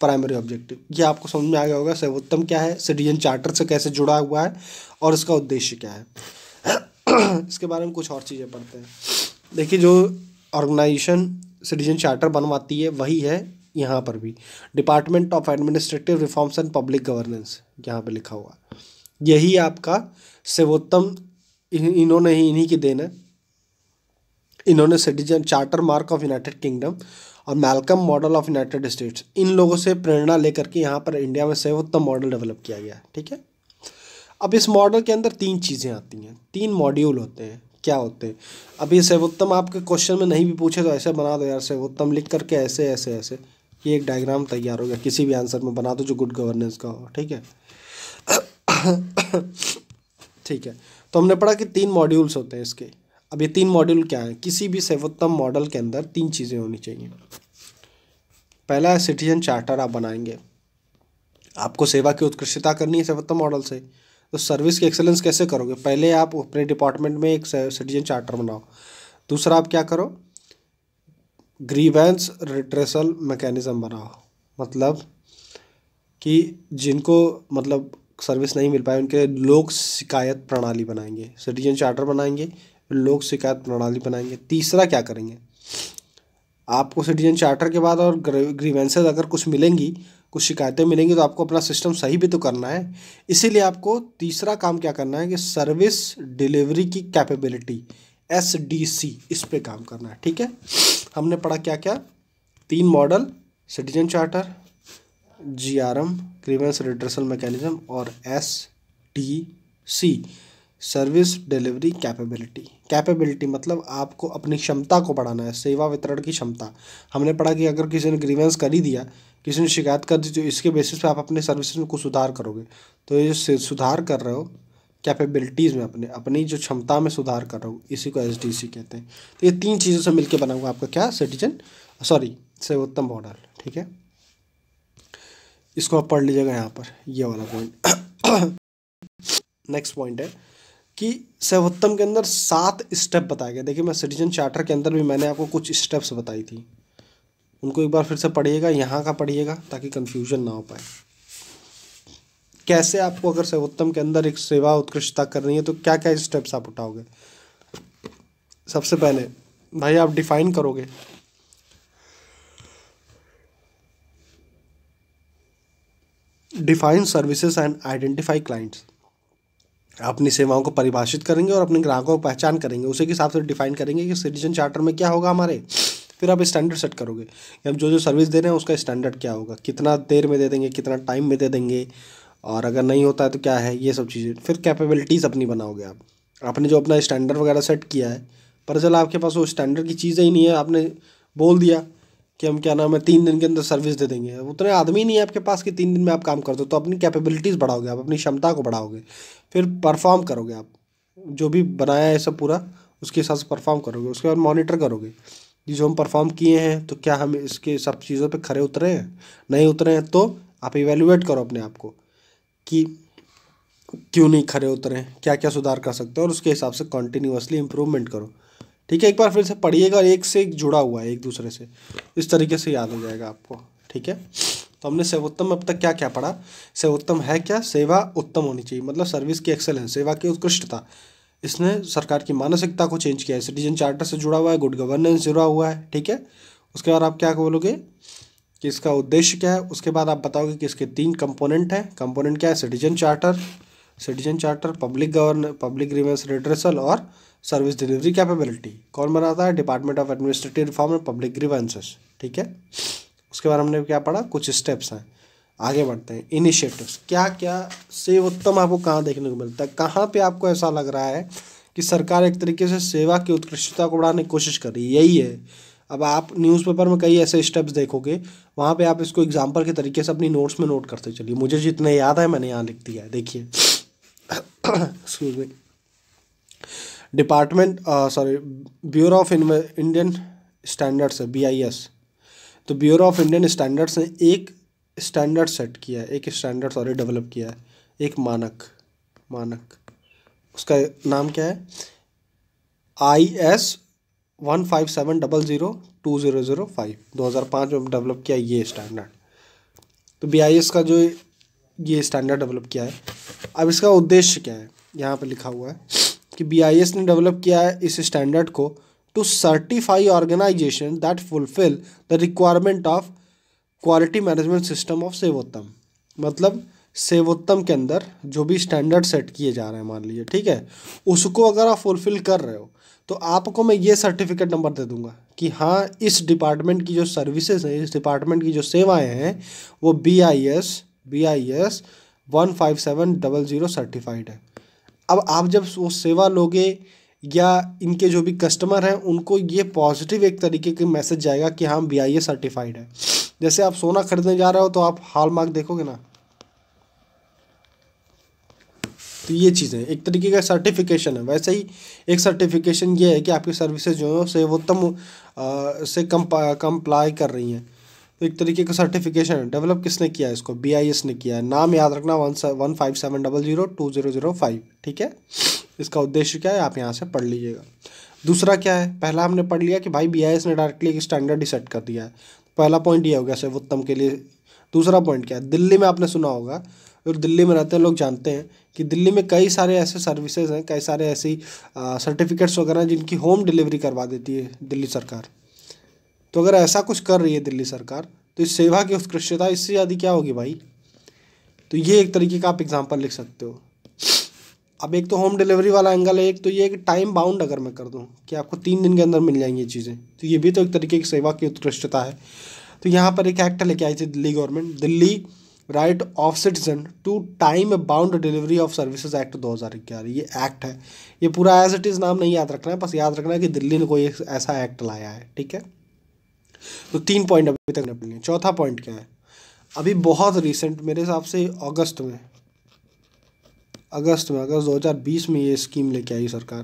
प्राइमरी ऑब्जेक्टिव ये आपको समझ में आ गया होगा सर्वोत्तम क्या है सिटीजन चार्टर से कैसे जुड़ा हुआ है और इसका उद्देश्य क्या है *clears throat* इसके बारे में कुछ और चीज़ें पढ़ते हैं देखिए जो ऑर्गेनाइजेशन सिटीजन चार्टर बनवाती है वही है यहाँ पर भी department of administrative reforms and public governance यहाँ पे लिखा हुआ यही आपका सर्वोत्तम इन्होंने ही इन्हीं की देन है इन्होंने citizen charter mark of United Kingdom और Malcolm model of United States इन लोगों से प्रेरणा लेकर के यहाँ पर इंडिया में सर्वोत्तम मॉडल डेवलप किया गया ठीक है अब इस मॉडल के अंदर तीन चीज़ें आती हैं तीन मॉड्यूल होते हैं क्या होते हैं अब ये सर्वोत्तम आपके क्वेश्चन में नहीं भी पूछे तो ऐसे बना दो यार सर्वोत्तम लिख करके ऐसे ऐसे ऐसे ये एक डायग्राम तैयार हो गया किसी भी आंसर में बना दो जो गुड गवर्नेंस का हो ठीक है ठीक है तो हमने पढ़ा कि तीन मॉड्यूल्स होते हैं इसके अब ये तीन मॉड्यूल क्या है किसी भी सर्वोत्तम मॉडल के अंदर तीन चीज़ें होनी चाहिए पहला है सिटीजन चार्टर आप बनाएंगे आपको सेवा की उत्कृष्टता करनी है सर्वोत्तम मॉडल से तो सर्विस की एक्सेलेंस कैसे करोगे पहले आप अपने डिपार्टमेंट में एक सिटीजन चार्टर बनाओ दूसरा आप क्या करो ग्रीवेंस रिट्रेसल मैकेनिज़्म बनाओ मतलब कि जिनको मतलब सर्विस नहीं मिल पाए उनके लोक शिकायत प्रणाली बनाएंगे सिटीजन चार्टर बनाएंगे लोक शिकायत प्रणाली बनाएंगे तीसरा क्या करेंगे आपको सिटीजन चार्टर के बाद और ग्रीवेंसेज अगर कुछ मिलेंगी कुछ शिकायतें मिलेंगी तो आपको अपना सिस्टम सही भी तो करना है इसीलिए आपको तीसरा काम क्या करना है कि सर्विस डिलीवरी की कैपेबिलिटी एस डी सी इस पर काम करना है ठीक है हमने पढ़ा क्या क्या तीन model citizen charter G R M grievance redressal mechanism और S T C service delivery capability capability मतलब आपको अपनी क्षमता को बढ़ाना है सेवा वितरण की क्षमता हमने पढ़ा कि अगर किसी ने ग्रीवेंस कर ही दिया किसी ने शिकायत कर दी तो इसके बेसिस पे आप अपने सर्विस में कुछ सुधार करोगे तो ये जो सुधार कर रहे हो कैपेबिलिटीज़ में अपने अपनी जो क्षमता में सुधार कर रहे हो इसी को एस कहते हैं तो ये तीन चीज़ों से मिलकर बनाऊंगा आपका क्या सिटीजन सॉरी सर्वोत्तम मॉडल ठीक है इसको आप पढ़ लीजिएगा यहाँ पर ये वाला पॉइंट नेक्स्ट पॉइंट है कि सर्वोत्तम के अंदर सात स्टेप बताए गए देखिए मैं सिटीजन चार्टर के अंदर भी मैंने आपको कुछ स्टेप्स बताई थी उनको एक बार फिर से पढ़िएगा यहाँ का पढ़िएगा ताकि कन्फ्यूजन ना हो पाए कैसे आपको अगर सर्वोत्तम के अंदर एक सेवा उत्कृष्टता करनी है तो क्या क्या स्टेप्स आप उठाओगे सबसे पहले भाई आप डिफाइन करोगे define services and identify clients अपनी सेवाओं को परिभाषित करेंगे और अपने ग्राहकों को पहचान करेंगे उसी के हिसाब से डिफाइन करेंगे कि सिटीजन चार्टर में क्या होगा हमारे फिर आप स्टैंडर्ड सेट करोगे कि हम जो जो सर्विस दे रहे हैं उसका स्टैंडर्ड क्या होगा कितना देर में दे देंगे कितना टाइम में दे देंगे और अगर नहीं होता है तो क्या है ये सब चीज़ें फिर कैपेबिलिटीज़ अपनी बनाओगे आप आपने जो अपना स्टैंडर्ड वगैरह सेट किया है पर चल आपके पास वो स्टैंडर्ड की चीज़ें ही नहीं है आपने बोल दिया कि हम क्या नाम है तीन दिन के अंदर सर्विस दे देंगे उतने आदमी नहीं है आपके पास कि तीन दिन में आप काम कर दो तो अपनी कैपेबिलिटीज़ बढ़ाओगे आप अपनी क्षमता को बढ़ाओगे फिर परफॉर्म करोगे आप जो भी बनाया है सब पूरा उसके हिसाब से परफॉर्म करोगे उसके बाद मॉनिटर करोगे कि जो हम परफॉर्म किए हैं तो क्या हम इसके सब चीज़ों पर खड़े उतरे हैं नहीं उतरे हैं तो आप इवेल्युएट करो अपने आप को कि क्यों नहीं खड़े उतरे क्या क्या सुधार कर सकते हो और उसके हिसाब से कॉन्टीन्यूसली इम्प्रूवमेंट करो ठीक है एक बार फिर से पढ़िएगा एक से एक जुड़ा हुआ है एक दूसरे से इस तरीके से याद हो जाएगा आपको ठीक है तो हमने सेवोत्तम अब तक क्या क्या पढ़ा सेवोत्तम है क्या सेवा उत्तम होनी चाहिए मतलब सर्विस की एक्सेलेंस सेवा की उत्कृष्टता इसने सरकार की मानसिकता को चेंज किया है सिटीजन चार्टर से जुड़ा हुआ है गुड गवर्नेंस जुड़ा हुआ है ठीक है उसके बाद आप क्या बोलोगे कि इसका उद्देश्य क्या है उसके बाद आप बताओगे कि इसके तीन कंपोनेंट हैं कंपोनेंट क्या है citizen charter citizen charter public govern public grievance redressal और सर्विस डिलीवरी कैपेबिलिटी कौन बनाता है department of administrative reform and public grievances ठीक है उसके बाद हमने क्या पढ़ा कुछ स्टेप्स हैं आगे बढ़ते हैं इनिशिएटिव्स क्या क्या सेव उत्तम आपको कहाँ देखने को मिलता है कहाँ पे आपको ऐसा लग रहा है कि सरकार एक तरीके से सेवा की उत्कृष्टता को बढ़ाने की कोशिश कर रही है यही है अब आप न्यूज़पेपर में कई ऐसे स्टेप्स देखोगे वहाँ पे आप इसको एग्जाम्पल के तरीके से अपनी नोट्स में नोट करते चलिए मुझे जितने याद है मैंने यहाँ लिख दिया है देखिए excuse *coughs* me department sorry bureau of Indian standards है बी तो ब्यूरो ऑफ इंडियन स्टैंडर्ड्स ने एक स्टैंडर्ड सेट किया है एक स्टैंडर्ड सॉरी डेवलप किया है एक मानक मानक उसका नाम क्या है I S one five seven double zero two zero zero five दो हज़ार पाँच में डेवलप किया ये स्टैंडर्ड तो बी आई एस का जो ये स्टैंडर्ड डेवलप किया है अब इसका उद्देश्य क्या है यहाँ पे लिखा हुआ है कि बी ने डेवलप किया है इस स्टैंडर्ड को to certify organisation that fulfil the requirement of quality management system of Sevottam मतलब सेवोत्तम के अंदर जो भी स्टैंडर्ड सेट किए जा रहे हैं मान लीजिए ठीक है उसको अगर आप फुलफिल कर रहे हो तो आपको मैं ये सर्टिफिकेट नंबर दे दूंगा कि हाँ इस डिपार्टमेंट की जो सर्विसेज हैं इस डिपार्टमेंट की जो सेवाएं हैं वो B I S B I S one five seven double zero certified है अब आप जब वो सेवा लोगे या इनके जो भी कस्टमर हैं उनको ये पॉजिटिव एक तरीके के मैसेज जाएगा कि हाँ बी आई सर्टिफाइड है जैसे आप सोना खरीदने जा रहे हो तो आप हाल मार्क देखोगे ना तो ये चीज़ें एक तरीके का सर्टिफिकेशन है वैसे ही एक सर्टिफिकेशन ये है कि आपकी सर्विसेज जो है सेवोत्तम से कम कंप्लाई कर रही हैं तो एक तरीके का सर्टिफिकेशन है डेवलप किसने किया इसको बी ने किया है नाम याद रखना one one five seven double zero two zero zero five ठीक है इसका उद्देश्य क्या है आप यहाँ से पढ़ लीजिएगा दूसरा क्या है पहला हमने पढ़ लिया कि भाई बी ने डायरेक्टली एक स्टैंडर्ड ही सेट कर दिया है पहला पॉइंट ये हो गया सर्वोत्तम के लिए दूसरा पॉइंट क्या है दिल्ली में आपने सुना होगा और दिल्ली में रहते हैं लोग जानते हैं कि दिल्ली में कई सारे ऐसे सर्विसेज हैं कई सारे ऐसी सर्टिफिकेट्स वगैरह जिनकी होम डिलीवरी करवा देती है दिल्ली सरकार तो अगर ऐसा कुछ कर रही है दिल्ली सरकार तो इस सेवा की उत्कृष्टता इससे ज़्यादा क्या होगी भाई तो ये एक तरीके का आप एग्जाम्पल लिख सकते हो अब एक तो होम डिलीवरी वाला एंगल है एक तो ये एक टाइम बाउंड अगर मैं कर दूँ कि आपको तीन दिन के अंदर मिल जाएंगी ये चीज़ें तो ये भी तो एक तरीके की सेवा की उत्कृष्टता है तो यहाँ पर एक एक्ट लेके आई थी Delhi government Delhi right of citizen to time bound delivery of services act ग्यारह ये एक्ट है ये पूरा एज इट इज़ नाम नहीं याद रखना है बस याद रखना है कि दिल्ली ने कोई ऐसा एक्ट लाया है ठीक है तो तीन पॉइंट अभी तक नहीं लिए चौथा पॉइंट क्या है अभी बहुत रिसेंट मेरे हिसाब से अगस्त में अगस्त में अगस्त 2020 में ये स्कीम लेके आई सरकार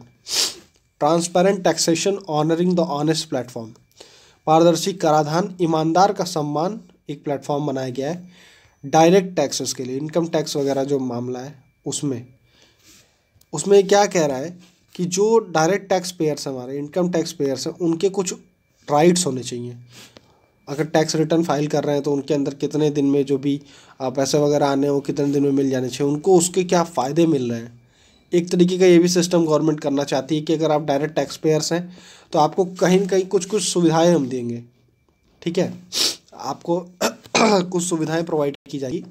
transparent taxation honouring the honest platform पारदर्शी कराधान ईमानदार का सम्मान एक प्लेटफॉर्म बनाया गया है डायरेक्ट टैक्सेस के लिए इनकम टैक्स वगैरह जो मामला है उसमें उसमें क्या कह रहा है कि जो डायरेक्ट टैक्स पेयर्स हमारे इनकम टैक्स पेयर्स हैं उनके कुछ राइट्स होने चाहिए अगर टैक्स रिटर्न फाइल कर रहे हैं तो उनके अंदर कितने दिन में जो भी पैसे वगैरह आने हो कितने दिन में मिल जाने चाहिए उनको उसके क्या फ़ायदे मिल रहे हैं एक तरीके का ये भी सिस्टम गवर्नमेंट करना चाहती है कि अगर आप डायरेक्ट टैक्स पेयर्स हैं तो आपको कहीं ना कहीं कुछ कुछ सुविधाएं हम देंगे ठीक है आपको *clears throat* कुछ सुविधाएं प्रोवाइड की जाएगी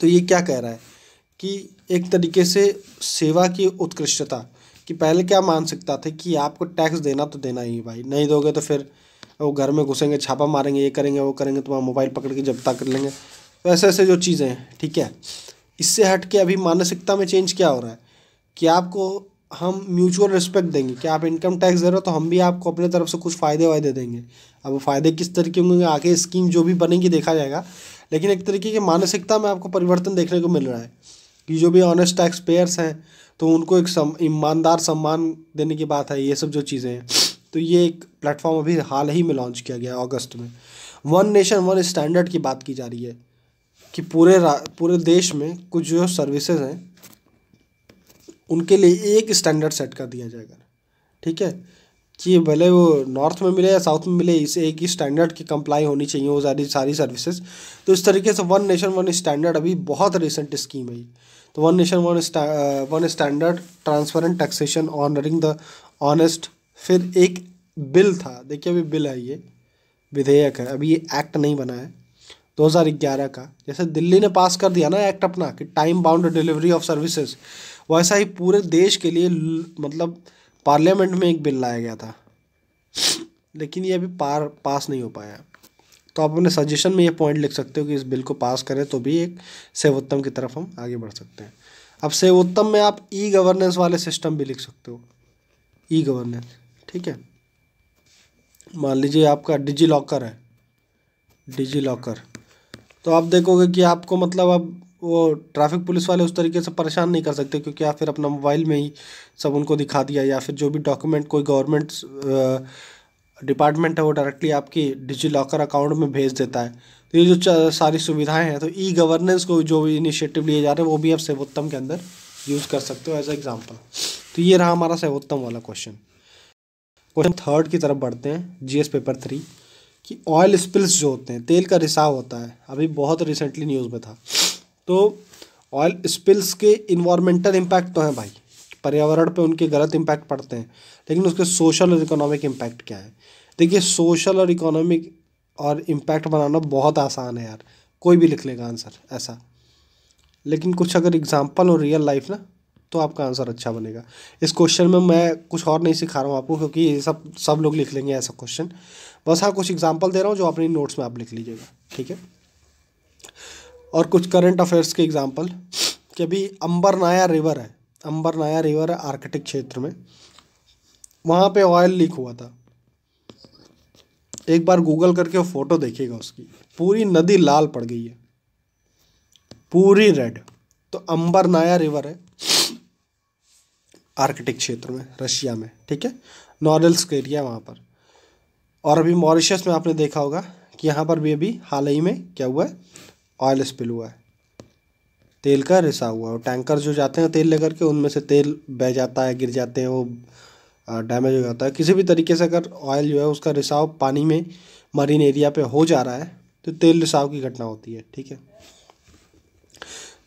तो ये क्या कह रहा है कि एक तरीके से सेवा की उत्कृष्टता कि पहले क्या मानसिकता था कि आपको टैक्स देना तो देना ही भाई नहीं दोगे तो फिर वो घर में घुसेंगे छापा मारेंगे ये करेंगे वो करेंगे तुम्हारा मोबाइल पकड़ के जब्ता कर लेंगे तो ऐसे ऐसे जो चीज़ें हैं ठीक है इससे हट के अभी मानसिकता में चेंज क्या हो रहा है कि आपको हम म्यूचुअल रिस्पेक्ट देंगे कि आप इनकम टैक्स दे रहे हो तो हम भी आपको अपने तरफ से कुछ फ़ायदे वायदे देंगे अब वो फ़ायदे किस तरीके होंगे आगे स्कीम जो भी बनेगी देखा जाएगा लेकिन एक तरीके की मानसिकता में आपको परिवर्तन देखने को मिल रहा है कि जो भी ऑनेस्ट टैक्स पेयर्स हैं तो उनको एक सम ईमानदार सम्मान देने की बात है ये सब जो चीज़ें हैं तो ये एक प्लेटफॉर्म अभी हाल ही में लॉन्च किया गया अगस्त में वन नेशन वन स्टैंडर्ड की बात की जा रही है कि पूरे पूरे देश में कुछ जो सर्विसेज हैं उनके लिए एक स्टैंडर्ड सेट कर दिया जाएगा ठीक है कि भले वो नॉर्थ में मिले या साउथ में मिले इस एक ही स्टैंडर्ड की कंप्लाई होनी चाहिए वो सारी सारी सर्विसेज तो इस तरीके से वन नेशन वन स्टैंडर्ड अभी बहुत रिसेंट स्कीम है तो one nation one one standard transparent taxation honouring the honest फिर एक बिल था देखिए अभी बिल है ये विधेयक है अभी ये एक्ट नहीं बना है 2011 का जैसे दिल्ली ने पास कर दिया ना एक्ट अपना कि time bound delivery of services वैसा ही पूरे देश के लिए मतलब पार्लियामेंट में एक बिल लाया गया था लेकिन ये अभी पार पास नहीं हो पाया तो आप अपने सजेशन में ये पॉइंट लिख सकते हो कि इस बिल को पास करें तो भी एक सेवोत्तम की तरफ हम आगे बढ़ सकते हैं अब सेवोत्तम में आप ई गवर्नेंस वाले सिस्टम भी लिख सकते हो ई गवर्नेंस ठीक है मान लीजिए आपका डिजी लॉकर है डिजी लॉकर तो आप देखोगे कि आपको मतलब अब वो ट्रैफिक पुलिस वाले उस तरीके से परेशान नहीं कर सकते क्योंकि आप फिर अपना मोबाइल में ही सब उनको दिखा दिया या फिर जो भी डॉक्यूमेंट कोई गवर्नमेंट डिपार्टमेंट है वो डायरेक्टली आपकी डिजी लॉकर अकाउंट में भेज देता है तो ये जो सारी सुविधाएं हैं तो ई गवर्नेंस को जो भी इनिशिएटिव लिए जा रहे हैं वो भी आप सेवोत्तम के अंदर यूज़ कर सकते हो एज एग्जाम्पल तो ये रहा हमारा सेवोत्तम वाला क्वेश्चन क्वेश्चन थर्ड की तरफ बढ़ते हैं जी पेपर थ्री कि ऑयल स्पिल्स जो होते हैं तेल का रिसाव होता है अभी बहुत रिसेंटली न्यूज़ में था तो ऑयल स्पिल्स के इन्वामेंटल इम्पैक्ट तो हैं भाई पर्यावरण पे उनके गलत इम्पैक्ट पड़ते हैं लेकिन उसके सोशल और इकोनॉमिक इम्पैक्ट क्या है देखिए सोशल और इकोनॉमिक और इम्पैक्ट बनाना बहुत आसान है यार कोई भी लिख लेगा आंसर ऐसा लेकिन कुछ अगर एग्जाम्पल हो रियल लाइफ ना तो आपका आंसर अच्छा बनेगा इस क्वेश्चन में मैं कुछ और नहीं सिखा रहा हूँ आपको क्योंकि ये सब सब लोग लिख लेंगे ऐसा क्वेश्चन बस हाँ कुछ एग्जाम्पल दे रहा हूँ जो अपने नोट्स में आप लिख लीजिएगा ठीक है और कुछ करंट अफेयर्स के एग्जाम्पल कि अभी अंबर नाया रिवर है अंबर नाया रिवर है आर्कटिक क्षेत्र में वहाँ पे ऑयल लीक हुआ था एक बार गूगल करके फ़ोटो देखिएगा उसकी पूरी नदी लाल पड़ गई है पूरी रेड तो अंबर नाया रिवर है आर्कटिक क्षेत्र में रशिया में ठीक है नॉर्डल्स एरिया वहाँ पर और अभी मॉरिशस में आपने देखा होगा कि यहाँ पर भी अभी हाल ही में क्या हुआ है ऑयल स्पिल हुआ है तेल का रिसा हुआ और टैंकर जो जाते हैं तेल लेकर के उनमें से तेल बह जाता है गिर जाते हैं वो डैमेज हो जाता है किसी भी तरीके से अगर ऑयल जो है उसका रिसाव पानी में मरीन एरिया पे हो जा रहा है तो तेल रिसाव की घटना होती है ठीक है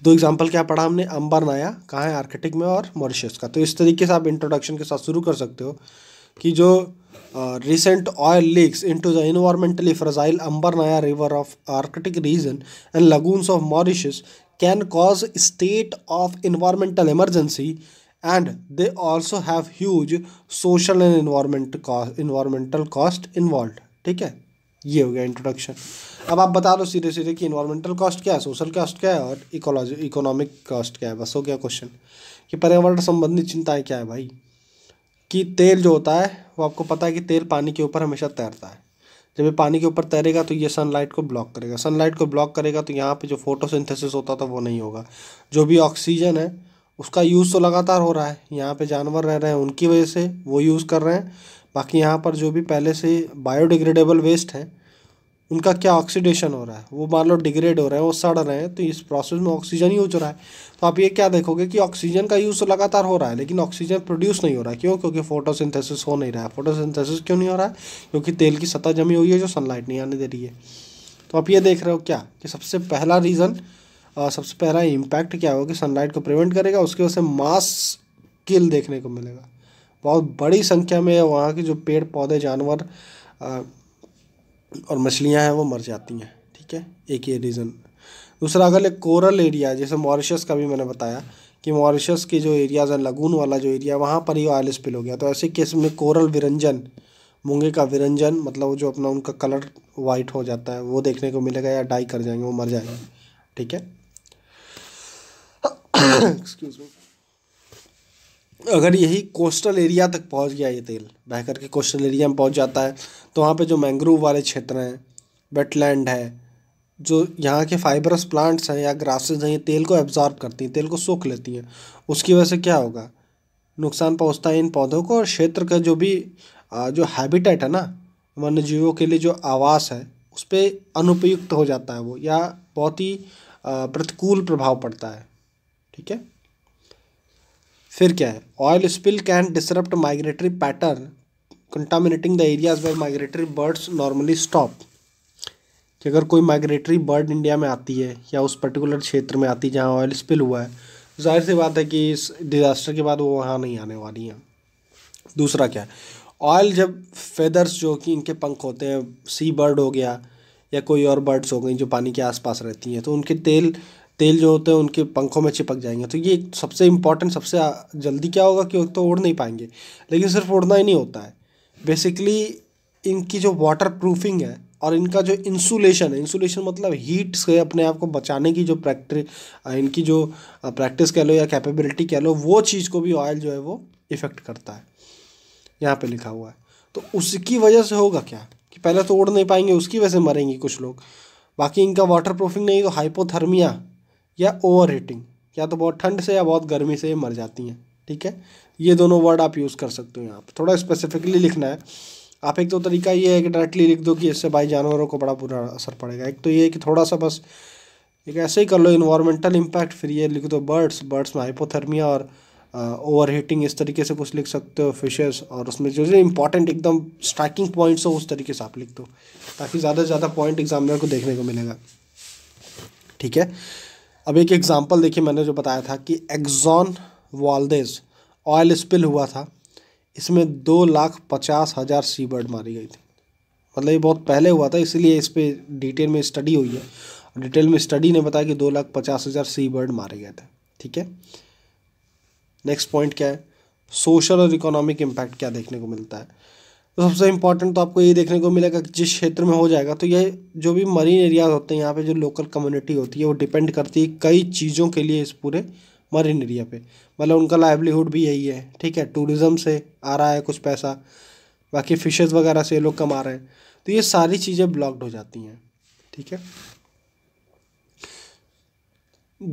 दो एग्जाम्पल क्या पढ़ा हमने अंबर नाया कहाँ है आर्कटिक में और मॉरिशस का तो इस तरीके से आप इंट्रोडक्शन के साथ शुरू कर सकते हो कि जो recent oil leaks into the environmentally fragile Ambarnaya River of Arctic region and lagoons of Mauritius can cause state of environmental emergency and they also have huge social and environment cost, environmental cost involved ठीक है ये हो गया introduction अब आप बता दो सीधे सीधे कि इन्वायरमेंटल कॉस्ट क्या है सोशल कॉस्ट क्या है और इकोलॉजी इकोनॉमिक कॉस्ट क्या है बस हो गया क्वेश्चन कि पर्यावरण संबंधी चिंताएं क्या है भाई कि तेल जो होता है वो आपको पता है कि तेल पानी के ऊपर हमेशा तैरता है जब ये पानी के ऊपर तैरेगा तो ये सनलाइट को ब्लॉक करेगा सनलाइट को ब्लॉक करेगा तो यहाँ पे जो फोटोसिंथेसिस होता था वो नहीं होगा जो भी ऑक्सीजन है उसका यूज़ तो लगातार हो रहा है यहाँ पे जानवर रह रहे हैं उनकी वजह से वो यूज़ कर रहे हैं बाकी यहाँ पर जो भी पहले से बायोडिग्रेडेबल वेस्ट हैं उनका क्या ऑक्सीडेशन हो रहा है वो मान लो डिग्रेड हो रहे हैं वो सड़ रहे हैं तो इस प्रोसेस में ऑक्सीजन यूज हो रहा है तो आप ये क्या देखोगे कि ऑक्सीजन का यूज़ लगातार हो रहा है लेकिन ऑक्सीजन प्रोड्यूस नहीं हो रहा है क्यों क्योंकि फोटोसिंथेसिस हो नहीं रहा है फोटोसिंथेसिस क्यों नहीं हो रहा है क्योंकि तेल की सतह जमी हुई है जो सनलाइट नहीं आने दे रही है तो आप ये देख रहे हो क्या कि सबसे पहला रीज़न सबसे पहला इम्पैक्ट क्या होगा कि सनलाइट को प्रिवेंट करेगा उसकी वजह से मास किल देखने को मिलेगा बहुत बड़ी संख्या में वहाँ के जो पेड़ पौधे जानवर और मछलियाँ हैं वो मर जाती हैं ठीक है एक ये रीज़न दूसरा अगर एक कोरल एरिया जैसे मॉरिशस का भी मैंने बताया कि मॉरिशस के जो एरियाज़ हैं लगून वाला जो एरिया वहाँ पर ही ऑयल स्पिल हो गया तो ऐसे केस में कोरल विरंजन मूँगे का विरंजन मतलब जो अपना उनका कलर वाइट हो जाता है वो देखने को मिलेगा या डाई कर जाएंगे वो मर जाएंगे ठीक है एक्सक्यूज *coughs* मी अगर यही कोस्टल एरिया तक पहुंच गया ये तेल बह करके कोस्टल एरिया में पहुंच जाता है तो वहाँ पे जो मैंग्रोव वाले क्षेत्र हैं वेटलैंड है जो यहाँ के फाइबरस प्लांट्स हैं या ग्रासेस हैं ये तेल को एब्जॉर्ब करती हैं तेल को सोख लेती हैं उसकी वजह से क्या होगा नुकसान पहुँचता है इन पौधों को और क्षेत्र का जो भी जो हैबिटेट है ना वन्य जीवों के लिए जो आवास है उस पर अनुपयुक्त हो जाता है वो या बहुत ही प्रतिकूल प्रभाव पड़ता है ठीक है फिर क्या है oil spill can disrupt migratory pattern contaminating the areas where migratory birds normally stop कि अगर कोई माइग्रेटरी बर्ड इंडिया में आती है या उस पर्टिकुलर क्षेत्र में आती है जहाँ ऑयल स्पिल हुआ है जाहिर सी बात है कि इस डिज़ास्टर के बाद वो वहाँ नहीं आने वाली हैं दूसरा क्या है ऑयल जब फेदर्स जो कि इनके पंख होते हैं सी बर्ड हो गया या कोई और बर्ड्स हो गई जो पानी के आसपास रहती हैं तो उनके तेल तेल जो होते हैं उनके पंखों में चिपक जाएंगे तो ये सबसे इम्पॉर्टेंट सबसे जल्दी क्या होगा कि तो उड़ नहीं पाएंगे लेकिन सिर्फ उड़ना ही नहीं होता है बेसिकली इनकी जो वाटर प्रूफिंग है और इनका जो इंसुलेशन है इंसुलेशन मतलब हीट से अपने आप को बचाने की जो प्रैक्टिस इनकी जो प्रैक्टिस कह लो या कैपेबिलिटी कह लो वो चीज़ को भी ऑयल जो है वो इफ़ेक्ट करता है यहाँ पे लिखा हुआ है तो उसकी वजह से होगा क्या कि पहले तो उड़ नहीं पाएंगे उसकी वजह से मरेंगे कुछ लोग बाकी इनका वाटर प्रूफिंग नहीं तो हाइपोथर्मिया या ओवर हीटिंग या तो बहुत ठंड से या बहुत गर्मी से मर जाती हैं ठीक है ये दोनों वर्ड आप यूज़ कर सकते हो यहाँ पर थोड़ा स्पेसिफिकली लिखना है आप एक तो तरीका ये है कि डायरेक्टली लिख दो कि इससे भाई जानवरों को बड़ा बुरा असर पड़ेगा एक तो ये है कि थोड़ा सा बस एक ऐसे ही कर लो इन्वायरमेंटल इम्पैक्ट फिर ये लिख दो बर्ड्स बर्ड्स में हाइपोथर्मिया और ओवर हीटिंग इस तरीके से कुछ लिख सकते हो फिशेस और उसमें जो जो इंपॉर्टेंट एकदम स्ट्राइकिंग पॉइंट्स हो उस तरीके से आप लिख दो ताकि ज़्यादा से ज़्यादा पॉइंट एग्जामिनर को देखने को मिलेगा ठीक है अब एक एग्ज़ाम्पल देखिए मैंने जो बताया था कि एग्जॉन वाल्देज ऑयल स्पिल हुआ था इसमें दो लाख पचास हज़ार सी बर्ड मारी गई थी मतलब ये बहुत पहले हुआ था इसलिए इस पर डिटेल में स्टडी हुई है डिटेल में स्टडी ने बताया कि दो लाख पचास हज़ार सी बर्ड मारे गए थे ठीक है नेक्स्ट पॉइंट क्या है सोशल और इकोनॉमिक इम्पैक्ट क्या देखने को मिलता है तो सबसे इम्पोर्टेंट तो आपको ये देखने को मिलेगा कि जिस क्षेत्र में हो जाएगा तो ये जो भी मरीन एरियाज होते हैं यहाँ पे जो लोकल कम्युनिटी होती है वो डिपेंड करती है कई चीज़ों के लिए इस पूरे मरीन एरिया पे मतलब उनका लाइवलीहुड भी यही है ठीक है टूरिज़्म से आ रहा है कुछ पैसा बाकी फिशेज़ वगैरह से लोग कमा रहे हैं तो ये सारी चीज़ें ब्लॉक्ड हो जाती हैं ठीक है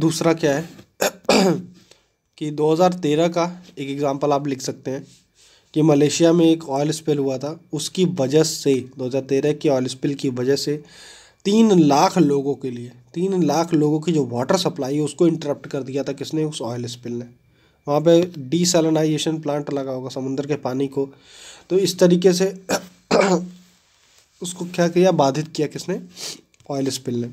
दूसरा क्या है *clears throat* कि 2013 का एक एग्ज़ाम्पल आप लिख सकते हैं कि मलेशिया में एक ऑयल स्पिल हुआ था उसकी वजह से 2013 की ऑयल स्पिल की वजह से तीन लाख लोगों के लिए तीन लाख लोगों की जो वाटर सप्लाई है उसको इंटरप्ट कर दिया था किसने उस ऑयल स्पिल ने वहाँ पे डीसैलिनाइजेशन प्लांट लगा होगा समुंदर के पानी को तो इस तरीके से *coughs* उसको क्या किया बाधित किया किसने ऑयल स्पिल ने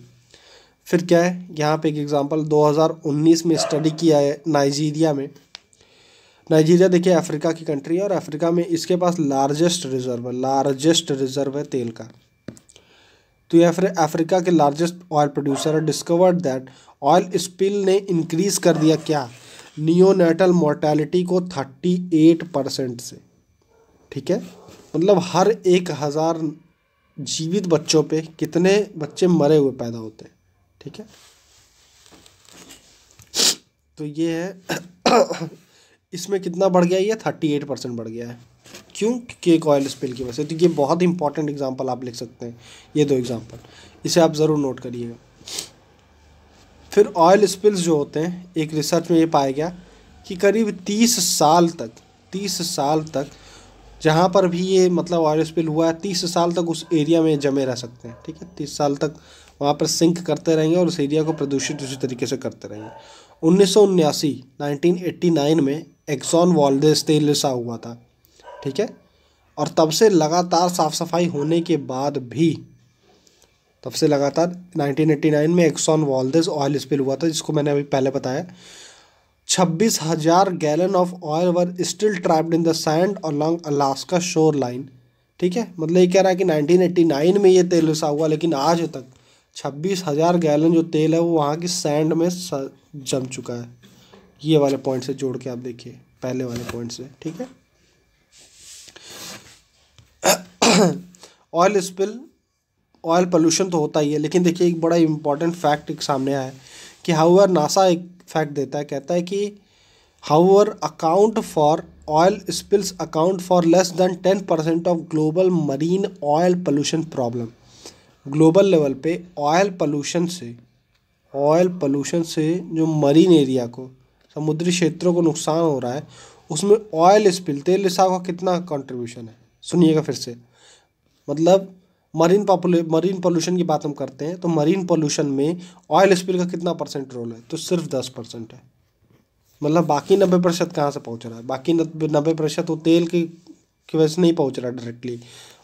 फिर क्या है यहाँ पे एक एग्ज़ाम्पल 2019 में स्टडी किया है नाइजीरिया में नाइजीरिया देखिए अफ्रीका की कंट्री है और अफ्रीका में इसके पास लार्जेस्ट रिजर्व है लार्जेस्ट रिजर्व है तेल का तो ये अफ्रीका के लार्जेस्ट ऑयल प्रोड्यूसर है डिस्कवर्ड दैट ऑयल स्पिल ने इंक्रीज कर दिया क्या नियोनेटल मोर्टेलिटी को थर्टी एट परसेंट से ठीक है मतलब हर एक हज़ार जीवित बच्चों पे कितने बच्चे मरे हुए पैदा होते हैं ठीक है तो ये है इसमें कितना बढ़ गया ये थर्टी एट परसेंट बढ़ गया है क्यों केक ऑयल स्पिल की वजह से तो ये बहुत इंपॉर्टेंट एग्जाम्पल आप लिख सकते हैं ये दो एग्जाम्पल इसे आप ज़रूर नोट करिएगा फिर ऑयल स्पिल्स जो होते हैं एक रिसर्च में ये पाया गया कि करीब तीस साल तक तीस साल तक जहाँ पर भी ये मतलब ऑयल स्पिल हुआ है तीस साल तक उस एरिया में जमे रह सकते हैं ठीक है तीस साल तक वहाँ पर सिंक करते रहेंगे और उस एरिया को प्रदूषित उसी तरीके से करते रहेंगे उन्नीस सौ उन्यासी नाइनटीन एट्टी नाइन में एक्सॉन वाल्डेस तेल रिसा हुआ था ठीक है और तब से लगातार साफ़ सफाई होने के बाद भी तब से लगातार 1989 में एक्सॉन वाल्डेस ऑयल स्पिल हुआ था जिसको मैंने अभी पहले बताया छब्बीस हजार gallon of oil were still trapped in the sand along Alaska shore line ठीक है मतलब ये कह रहा है कि 1989 में ये तेल रिसा हुआ लेकिन आज तक छब्बीस हजार गैलन जो तेल है वो वहाँ की सैंड में जम चुका है ये वाले पॉइंट से जोड़ के आप देखिए पहले वाले पॉइंट से ठीक है ऑयल स्पिल ऑयल पोल्यूशन तो होता ही है लेकिन देखिए एक बड़ा इंपॉर्टेंट फैक्ट एक सामने आया है कि हाउवर नासा एक फैक्ट देता है कहता है कि however account for oil spills account for less than ten percent of global marine oil pollution problem global level पे ऑयल पोल्यूशन से ऑयल पोल्यूशन से जो मरीन एरिया को समुद्री क्षेत्रों को नुकसान हो रहा है उसमें ऑयल स्पिल तेल रिसाव का कितना कंट्रीब्यूशन है सुनिएगा फिर से मतलब मरीन पॉपुले मरीन पोल्यूशन की बात हम करते हैं तो मरीन पोल्यूशन में ऑयल स्पिल का कितना परसेंट रोल है तो सिर्फ दस परसेंट है मतलब बाकी नब्बे प्रतिशत कहाँ से पहुँच रहा है बाकी नब्बे प्रतिशत वो तेल की की वजह से नहीं पहुँच रहा डायरेक्टली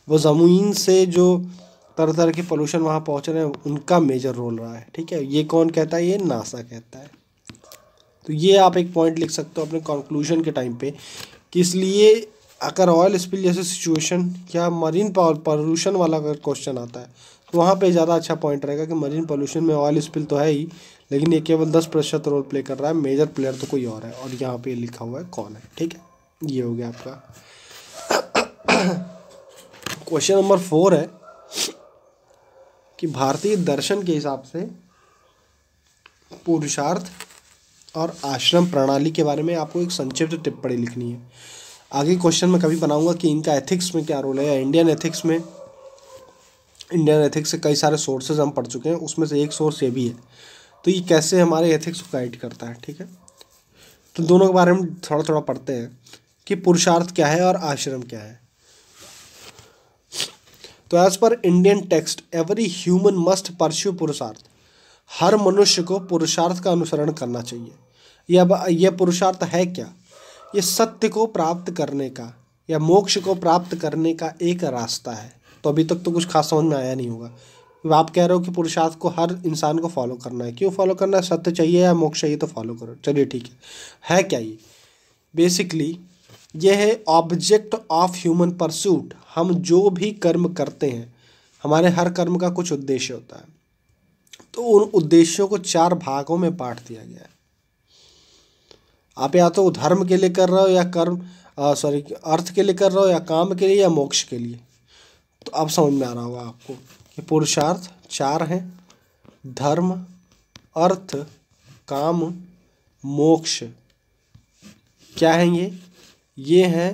वो ज़मीन से जो तरह तरह के पोल्यूशन वहाँ पहुँच रहे हैं उनका मेजर रोल रहा है ठीक है ये कौन कहता है ये नासा कहता है तो ये आप एक पॉइंट लिख सकते हो अपने कंक्लूजन के टाइम पे कि इसलिए अगर ऑयल स्पिल जैसे सिचुएशन या मरीन पॉल्यूशन वाला अगर क्वेश्चन आता है तो वहाँ पे ज़्यादा अच्छा पॉइंट रहेगा कि मरीन पॉल्यूशन में ऑयल स्पिल तो है ही लेकिन ये केवल दस प्रतिशत रोल प्ले कर रहा है मेजर प्लेयर तो कोई और है और यहाँ पर लिखा हुआ है कौन है ठीक है ये हो गया आपका क्वेश्चन नंबर फोर है कि भारतीय दर्शन के हिसाब से पुरुषार्थ और आश्रम प्रणाली के बारे में आपको एक संक्षिप्त टिप्पणी लिखनी है आगे क्वेश्चन में कभी बनाऊंगा कि इनका एथिक्स में क्या रोल है इंडियन एथिक्स में इंडियन एथिक्स से कई सारे सोर्सेज हम पढ़ चुके हैं उसमें से एक सोर्स ये भी है तो ये कैसे हमारे एथिक्स को गाइड करता है ठीक है तो दोनों के बारे में थोड़ा थोड़ा पढ़ते हैं कि पुरुषार्थ क्या है और आश्रम क्या है तो as per Indian text every human must pursue purushartha हर मनुष्य को पुरुषार्थ का अनुसरण करना चाहिए यह यह पुरुषार्थ है क्या ये सत्य को प्राप्त करने का या मोक्ष को प्राप्त करने का एक रास्ता है तो अभी तक तो कुछ खास समझ में आया नहीं होगा आप कह रहे हो कि पुरुषार्थ को हर इंसान को फॉलो करना है क्यों फॉलो करना है सत्य चाहिए या मोक्ष चाहिए तो फॉलो करो चलिए ठीक है है क्या ये बेसिकली यह है ऑब्जेक्ट ऑफ ह्यूमन परसूट हम जो भी कर्म करते हैं हमारे हर कर्म का कुछ उद्देश्य होता है तो उन उद्देश्यों को चार भागों में बांट दिया गया है आप या तो धर्म के लिए कर रहे हो या कर्म सॉरी अर्थ के लिए कर रहे हो या काम के लिए या मोक्ष के लिए तो अब समझ में आ रहा होगा आपको कि पुरुषार्थ चार हैं धर्म अर्थ काम मोक्ष क्या हैं ये ये हैं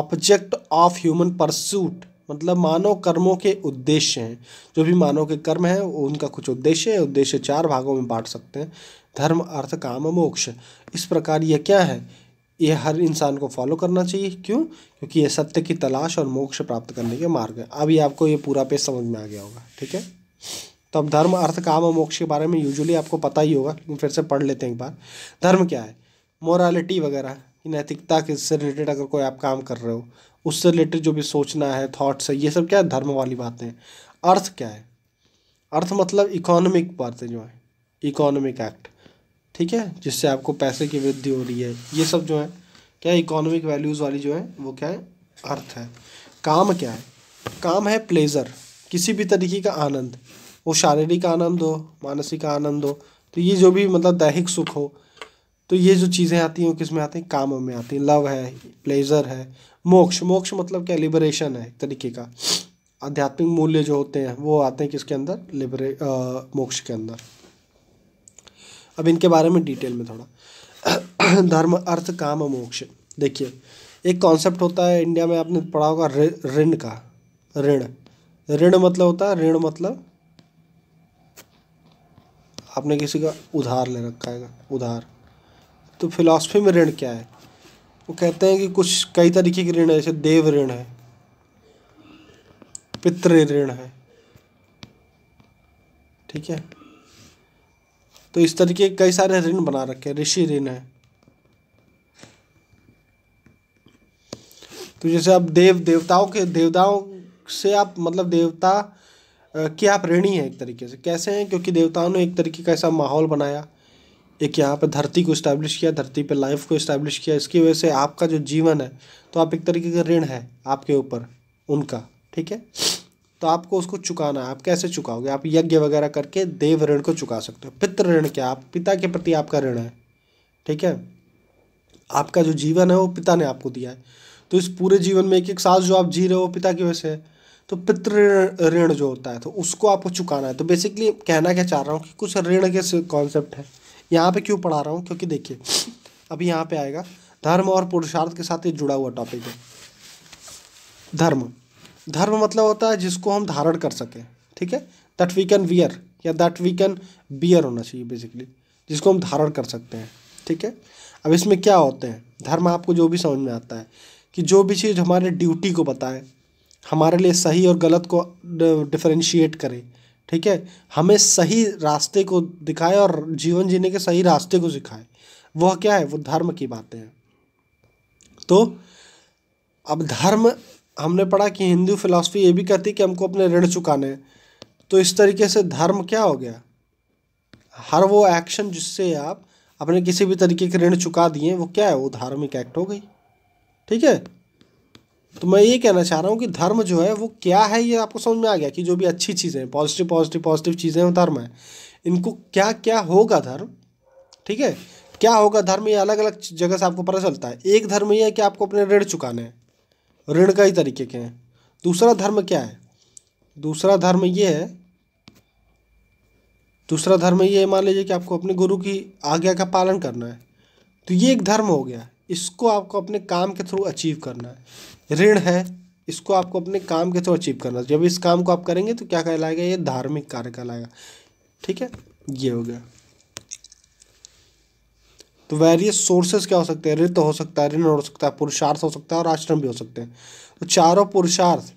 ऑब्जेक्ट ऑफ ह्यूमन परसूट मतलब मानव कर्मों के उद्देश्य हैं जो भी मानव के कर्म हैं उनका कुछ उद्देश्य है उद्देश्य चार भागों में बांट सकते हैं धर्म अर्थ काम मोक्ष इस प्रकार यह क्या है ये हर इंसान को फॉलो करना चाहिए क्यों क्योंकि ये सत्य की तलाश और मोक्ष प्राप्त करने के मार्ग है अभी आपको ये पूरा पेज समझ में आ गया होगा ठीक है तो अब धर्म अर्थ काम और मोक्ष के बारे में यूजुअली आपको पता ही होगा लेकिन फिर से पढ़ लेते हैं एक बार धर्म क्या है मोरालिटी वगैरह नैतिकता के से रिलेटेड अगर कोई आप काम कर रहे हो उससे रिलेटेड जो भी सोचना है थॉट्स है ये सब क्या है धर्म वाली बातें अर्थ क्या है अर्थ मतलब इकोनॉमिक बातें जो है इकोनॉमिक एक्ट ठीक है जिससे आपको पैसे की वृद्धि हो रही है ये सब जो है क्या इकोनॉमिक वैल्यूज़ वाली जो है वो क्या है अर्थ है काम क्या है काम है प्लेजर किसी भी तरीके का आनंद वो शारीरिक आनंद हो मानसिक आनंद हो तो ये जो भी मतलब दैहिक सुख हो तो ये जो चीज़ें आती हैं वो किस में आती हैं काम में आती हैं लव है प्लेजर है मोक्ष मोक्ष मतलब क्या लिबरेशन है एक तरीके का आध्यात्मिक मूल्य जो होते हैं वो आते हैं किसके अंदर लिबरे मोक्ष के अंदर अब इनके बारे में डिटेल में थोड़ा *coughs* धर्म अर्थ काम मोक्ष देखिए एक कॉन्सेप्ट होता है इंडिया में आपने पढ़ा होगा ऋण का ऋण ऋण मतलब होता है ऋण मतलब आपने किसी का उधार ले रखा है उधार तो फिलॉसफी में ऋण क्या है वो कहते हैं कि कुछ कई तरीके के ऋण है जैसे देव ऋण है पितृ ऋण है ठीक है तो इस तरीके कई सारे ऋण बना रखे हैं ऋषि ऋण है तो जैसे आप देव देवताओं के देवताओं से आप मतलब देवता की आप ऋणी हैं एक तरीके से कैसे हैं क्योंकि देवताओं ने एक तरीके का ऐसा माहौल बनाया एक यहाँ पर धरती को इस्टेब्लिश किया धरती पे लाइफ को इस्टेब्लिश किया इसकी वजह से आपका जो जीवन है तो आप एक तरीके का ऋण है आपके ऊपर उनका ठीक है तो आपको उसको चुकाना है आप कैसे चुकाओगे आप यज्ञ वगैरह करके देव ऋण को चुका सकते हो पितृ ऋण क्या आप पिता के प्रति आपका ऋण है ठीक है आपका जो जीवन है वो पिता ने आपको दिया है तो इस पूरे जीवन में एक एक साल जो आप जी रहे हो पिता की वजह से है तो पितृ ऋण जो होता है तो उसको आपको चुकाना है तो बेसिकली कहना क्या चाह रहा हूँ कि कुछ ऋण के कॉन्सेप्ट है यहाँ पे क्यों पढ़ा रहा हूँ क्योंकि देखिए अभी यहाँ पे आएगा धर्म और पुरुषार्थ के साथ ये जुड़ा हुआ टॉपिक है धर्म धर्म मतलब होता है जिसको हम धारण कर सकें ठीक है दैट वी कैन वियर या दैट वी कैन बियर होना चाहिए बेसिकली जिसको हम धारण कर सकते हैं ठीक है अब इसमें क्या होते हैं धर्म आपको जो भी समझ में आता है कि जो भी चीज़ हमारे ड्यूटी को बताए हमारे लिए सही और गलत को डिफ्रेंशिएट करे ठीक है हमें सही रास्ते को दिखाए और जीवन जीने के सही रास्ते को सिखाए वह क्या है वो धर्म की बातें हैं तो अब धर्म हमने पढ़ा कि हिंदू फिलासफी ये भी कहती है कि हमको अपने ऋण चुकाने तो इस तरीके से धर्म क्या हो गया हर वो एक्शन जिससे आप अपने किसी भी तरीके के ऋण चुका दिए वो क्या है वो धार्मिक एक्ट हो गई ठीक है तो मैं ये कहना चाह रहा हूँ कि धर्म जो है वो क्या है ये आपको समझ में आ गया कि जो भी अच्छी चीज़ें पॉजिटिव पॉजिटिव पॉजिटिव चीज़ें वो धर्म है इनको क्या क्या होगा धर्म ठीक है क्या होगा धर्म ये अलग अलग जगह से आपको पता चलता है एक धर्म ये है कि आपको अपने ऋण चुकाने हैं ऋण कई तरीके के हैं दूसरा धर्म क्या है दूसरा धर्म ये है दूसरा धर्म ये मान लीजिए कि आपको अपने गुरु की आज्ञा का पालन करना है तो ये एक धर्म हो गया इसको आपको अपने काम के थ्रू अचीव करना है ऋण है इसको आपको अपने काम के थ्रू अचीव करना है जब इस काम को आप करेंगे तो क्या कहलाएगा ये धार्मिक कार्य कहलाएगा ठीक है ये हो गया तो वेरियस सोर्सेज क्या हो सकते हैं ऋत हो सकता है ऋण हो सकता है पुरुषार्थ हो सकता है और आश्रम भी हो सकते हैं तो चारों पुरुषार्थ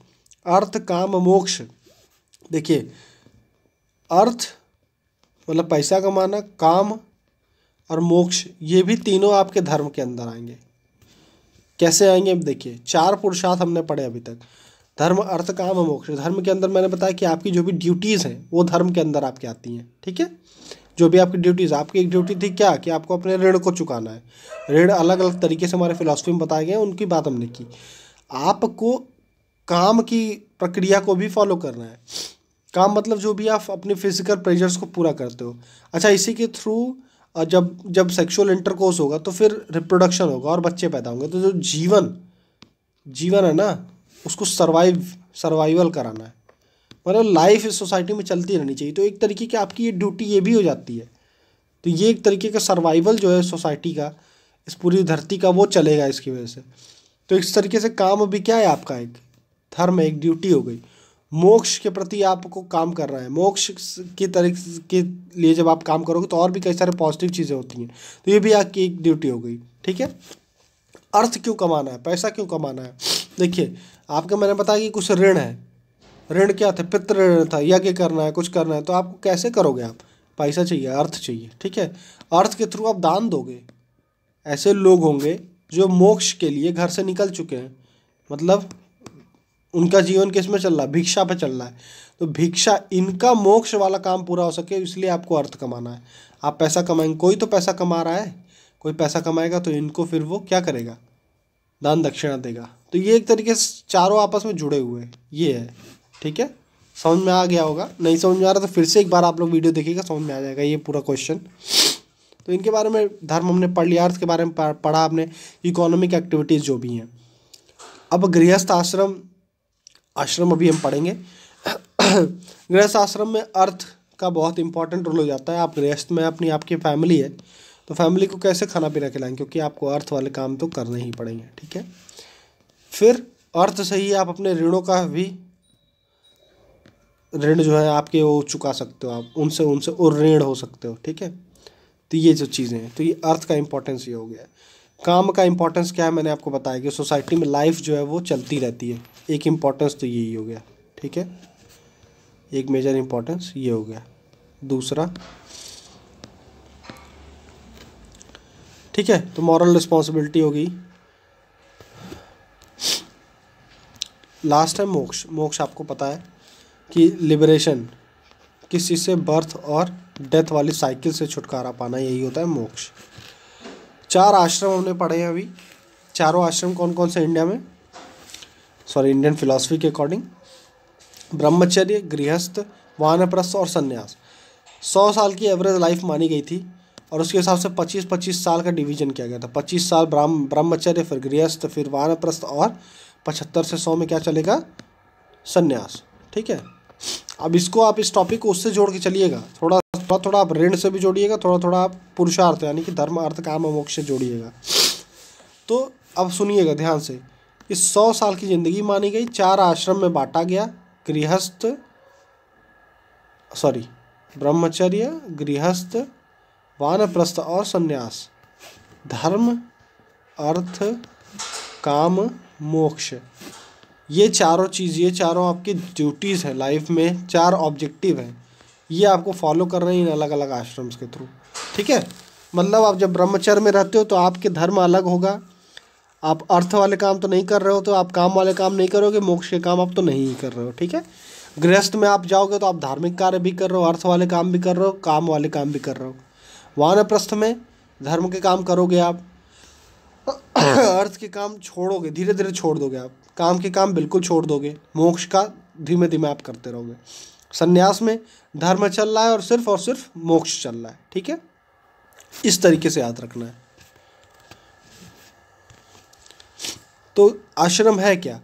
अर्थ काम मोक्ष देखिए अर्थ मतलब पैसा कमाना काम और मोक्ष ये भी तीनों आपके धर्म के अंदर आएंगे कैसे आएंगे अब देखिए चार पुरुषार्थ हमने पढ़े अभी तक धर्म अर्थ काम मोक्ष धर्म के अंदर मैंने बताया कि आपकी जो भी ड्यूटीज़ हैं वो धर्म के अंदर आपके आती हैं ठीक है जो भी आपकी ड्यूटीज़ आपकी एक ड्यूटी थी क्या कि आपको अपने ऋण को चुकाना है ऋण अलग अलग तरीके से हमारे फिलासफी में बताए गए हैं उनकी बात हमने की आपको काम की प्रक्रिया को भी फॉलो करना है काम मतलब जो भी आप अपने फिजिकल प्रेजर्स को पूरा करते हो अच्छा इसी के थ्रू जब जब सेक्सुअल इंटरकोर्स होगा तो फिर रिप्रोडक्शन होगा और बच्चे पैदा होंगे तो जो जीवन जीवन है ना उसको सर्वाइव सर्वाइवल कराना है मतलब लाइफ इस सोसाइटी में चलती रहनी चाहिए तो एक तरीके की आपकी ये ड्यूटी ये भी हो जाती है तो ये एक तरीके का सर्वाइवल जो है सोसाइटी का इस पूरी धरती का वो चलेगा इसकी वजह से तो इस तरीके से काम अभी क्या है आपका एक धर्म एक ड्यूटी हो गई मोक्ष के प्रति आपको काम कर रहा है मोक्ष के तरीके के लिए जब आप काम करोगे तो और भी कई सारे पॉजिटिव चीज़ें होती हैं तो ये भी आपकी एक ड्यूटी हो गई ठीक है अर्थ क्यों कमाना है पैसा क्यों कमाना है देखिए आपका मैंने बताया कि कुछ ऋण है ऋण क्या था पितृ ऋण था यज्ञ करना है कुछ करना है तो आप कैसे करोगे आप पैसा चाहिए अर्थ चाहिए ठीक है अर्थ के थ्रू आप दान दोगे ऐसे लोग होंगे जो मोक्ष के लिए घर से निकल चुके हैं मतलब उनका जीवन किस में चल रहा है भिक्षा पे चल रहा है तो भिक्षा इनका मोक्ष वाला काम पूरा हो सके इसलिए आपको अर्थ कमाना है आप पैसा कमाएंगे कोई तो पैसा कमा रहा है कोई पैसा कमाएगा तो इनको फिर वो क्या करेगा दान दक्षिणा देगा तो ये एक तरीके से चारों आपस में जुड़े हुए ये है ठीक है समझ में आ गया होगा नहीं समझ में आ रहा तो फिर से एक बार आप लोग वीडियो देखिएगा समझ में आ जाएगा ये पूरा क्वेश्चन तो इनके बारे में धर्म हमने पढ़ लिया अर्थ के बारे में पढ़ा आपने इकोनॉमिक एक्टिविटीज़ जो भी हैं अब गृहस्थ आश्रम आश्रम अभी हम पढ़ेंगे *coughs* गृहस्थ आश्रम में अर्थ का बहुत इंपॉर्टेंट रोल हो जाता है आप गृहस्थ में अपनी आपकी फैमिली है तो फैमिली को कैसे खाना पीना खिलाएंगे क्योंकि आपको अर्थ वाले काम तो करने ही पड़ेंगे ठीक है फिर अर्थ से ही आप अपने ऋणों का भी ऋण जो है आपके वो चुका सकते हो आप उनसे उनसे और ऋण हो सकते हो ठीक है तो ये जो चीज़ें हैं तो ये अर्थ का इंपॉर्टेंस ये हो गया काम का इंपॉर्टेंस क्या है मैंने आपको बताया कि सोसाइटी में लाइफ जो है वो चलती रहती है एक इम्पॉर्टेंस तो यही हो गया ठीक है एक मेजर इम्पॉर्टेंस ये हो गया दूसरा ठीक है तो मॉरल रिस्पॉन्सिबिलिटी होगी लास्ट है मोक्ष मोक्ष आपको पता है कि लिबरेशन किसी से बर्थ और डेथ वाली साइकिल से छुटकारा पाना यही होता है मोक्ष चार आश्रम हमने पढ़े हैं अभी चारों आश्रम कौन कौन से इंडिया में सॉरी इंडियन फिलॉसफी के अकॉर्डिंग ब्रह्मचर्य गृहस्थ वानप्रस्थ और संन्यास सौ साल की एवरेज लाइफ मानी गई थी और उसके हिसाब से पच्चीस पच्चीस साल का डिवीजन किया गया था पच्चीस साल ब्राह्म ब्रह्मचर्य फिर गृहस्थ फिर वानप्रस्थ और पचहत्तर से सौ में क्या चलेगा संन्यास ठीक है अब इसको आप इस टॉपिक को उससे जोड़ के चलिएगा थोड़ा थोड़ा थोड़ा आप ऋण से भी जोड़िएगा थोड़ा थोड़ा आप पुरुषार्थ यानी कि धर्म अर्थ काम मोक्ष से जोड़िएगा तो अब सुनिएगा ध्यान से इस सौ साल की जिंदगी मानी गई चार आश्रम में बांटा गया गृहस्थ सॉरी ब्रह्मचर्य गृहस्थ वानप्रस्थ और संन्यास धर्म अर्थ काम मोक्ष ये चारों चीज़ ये चारों आपकी ड्यूटीज़ है लाइफ में चार ऑब्जेक्टिव हैं ये आपको फॉलो कर रहे हैं इन अलग अलग आश्रम्स के थ्रू ठीक है मतलब आप जब ब्रह्मचर्य में रहते हो तो आपके धर्म अलग होगा आप अर्थ वाले काम तो नहीं कर रहे हो तो आप काम वाले काम नहीं करोगे मोक्ष के काम आप तो नहीं कर रहे हो ठीक है गृहस्थ में आप जाओगे तो आप धार्मिक कार्य भी कर रहे हो अर्थ वाले काम भी कर रहे हो काम वाले काम भी कर रहे हो वानप्रस्थ में धर्म के काम करोगे आप *coughs* अर्थ के काम छोड़ोगे धीरे धीरे छोड़ दोगे आप काम के काम बिल्कुल छोड़ दोगे मोक्ष का धीमे धीमे आप करते रहोगे संन्यास में धर्म चल रहा है और सिर्फ और सिर्फ मोक्ष चल रहा है ठीक है इस तरीके से याद रखना है तो आश्रम है क्या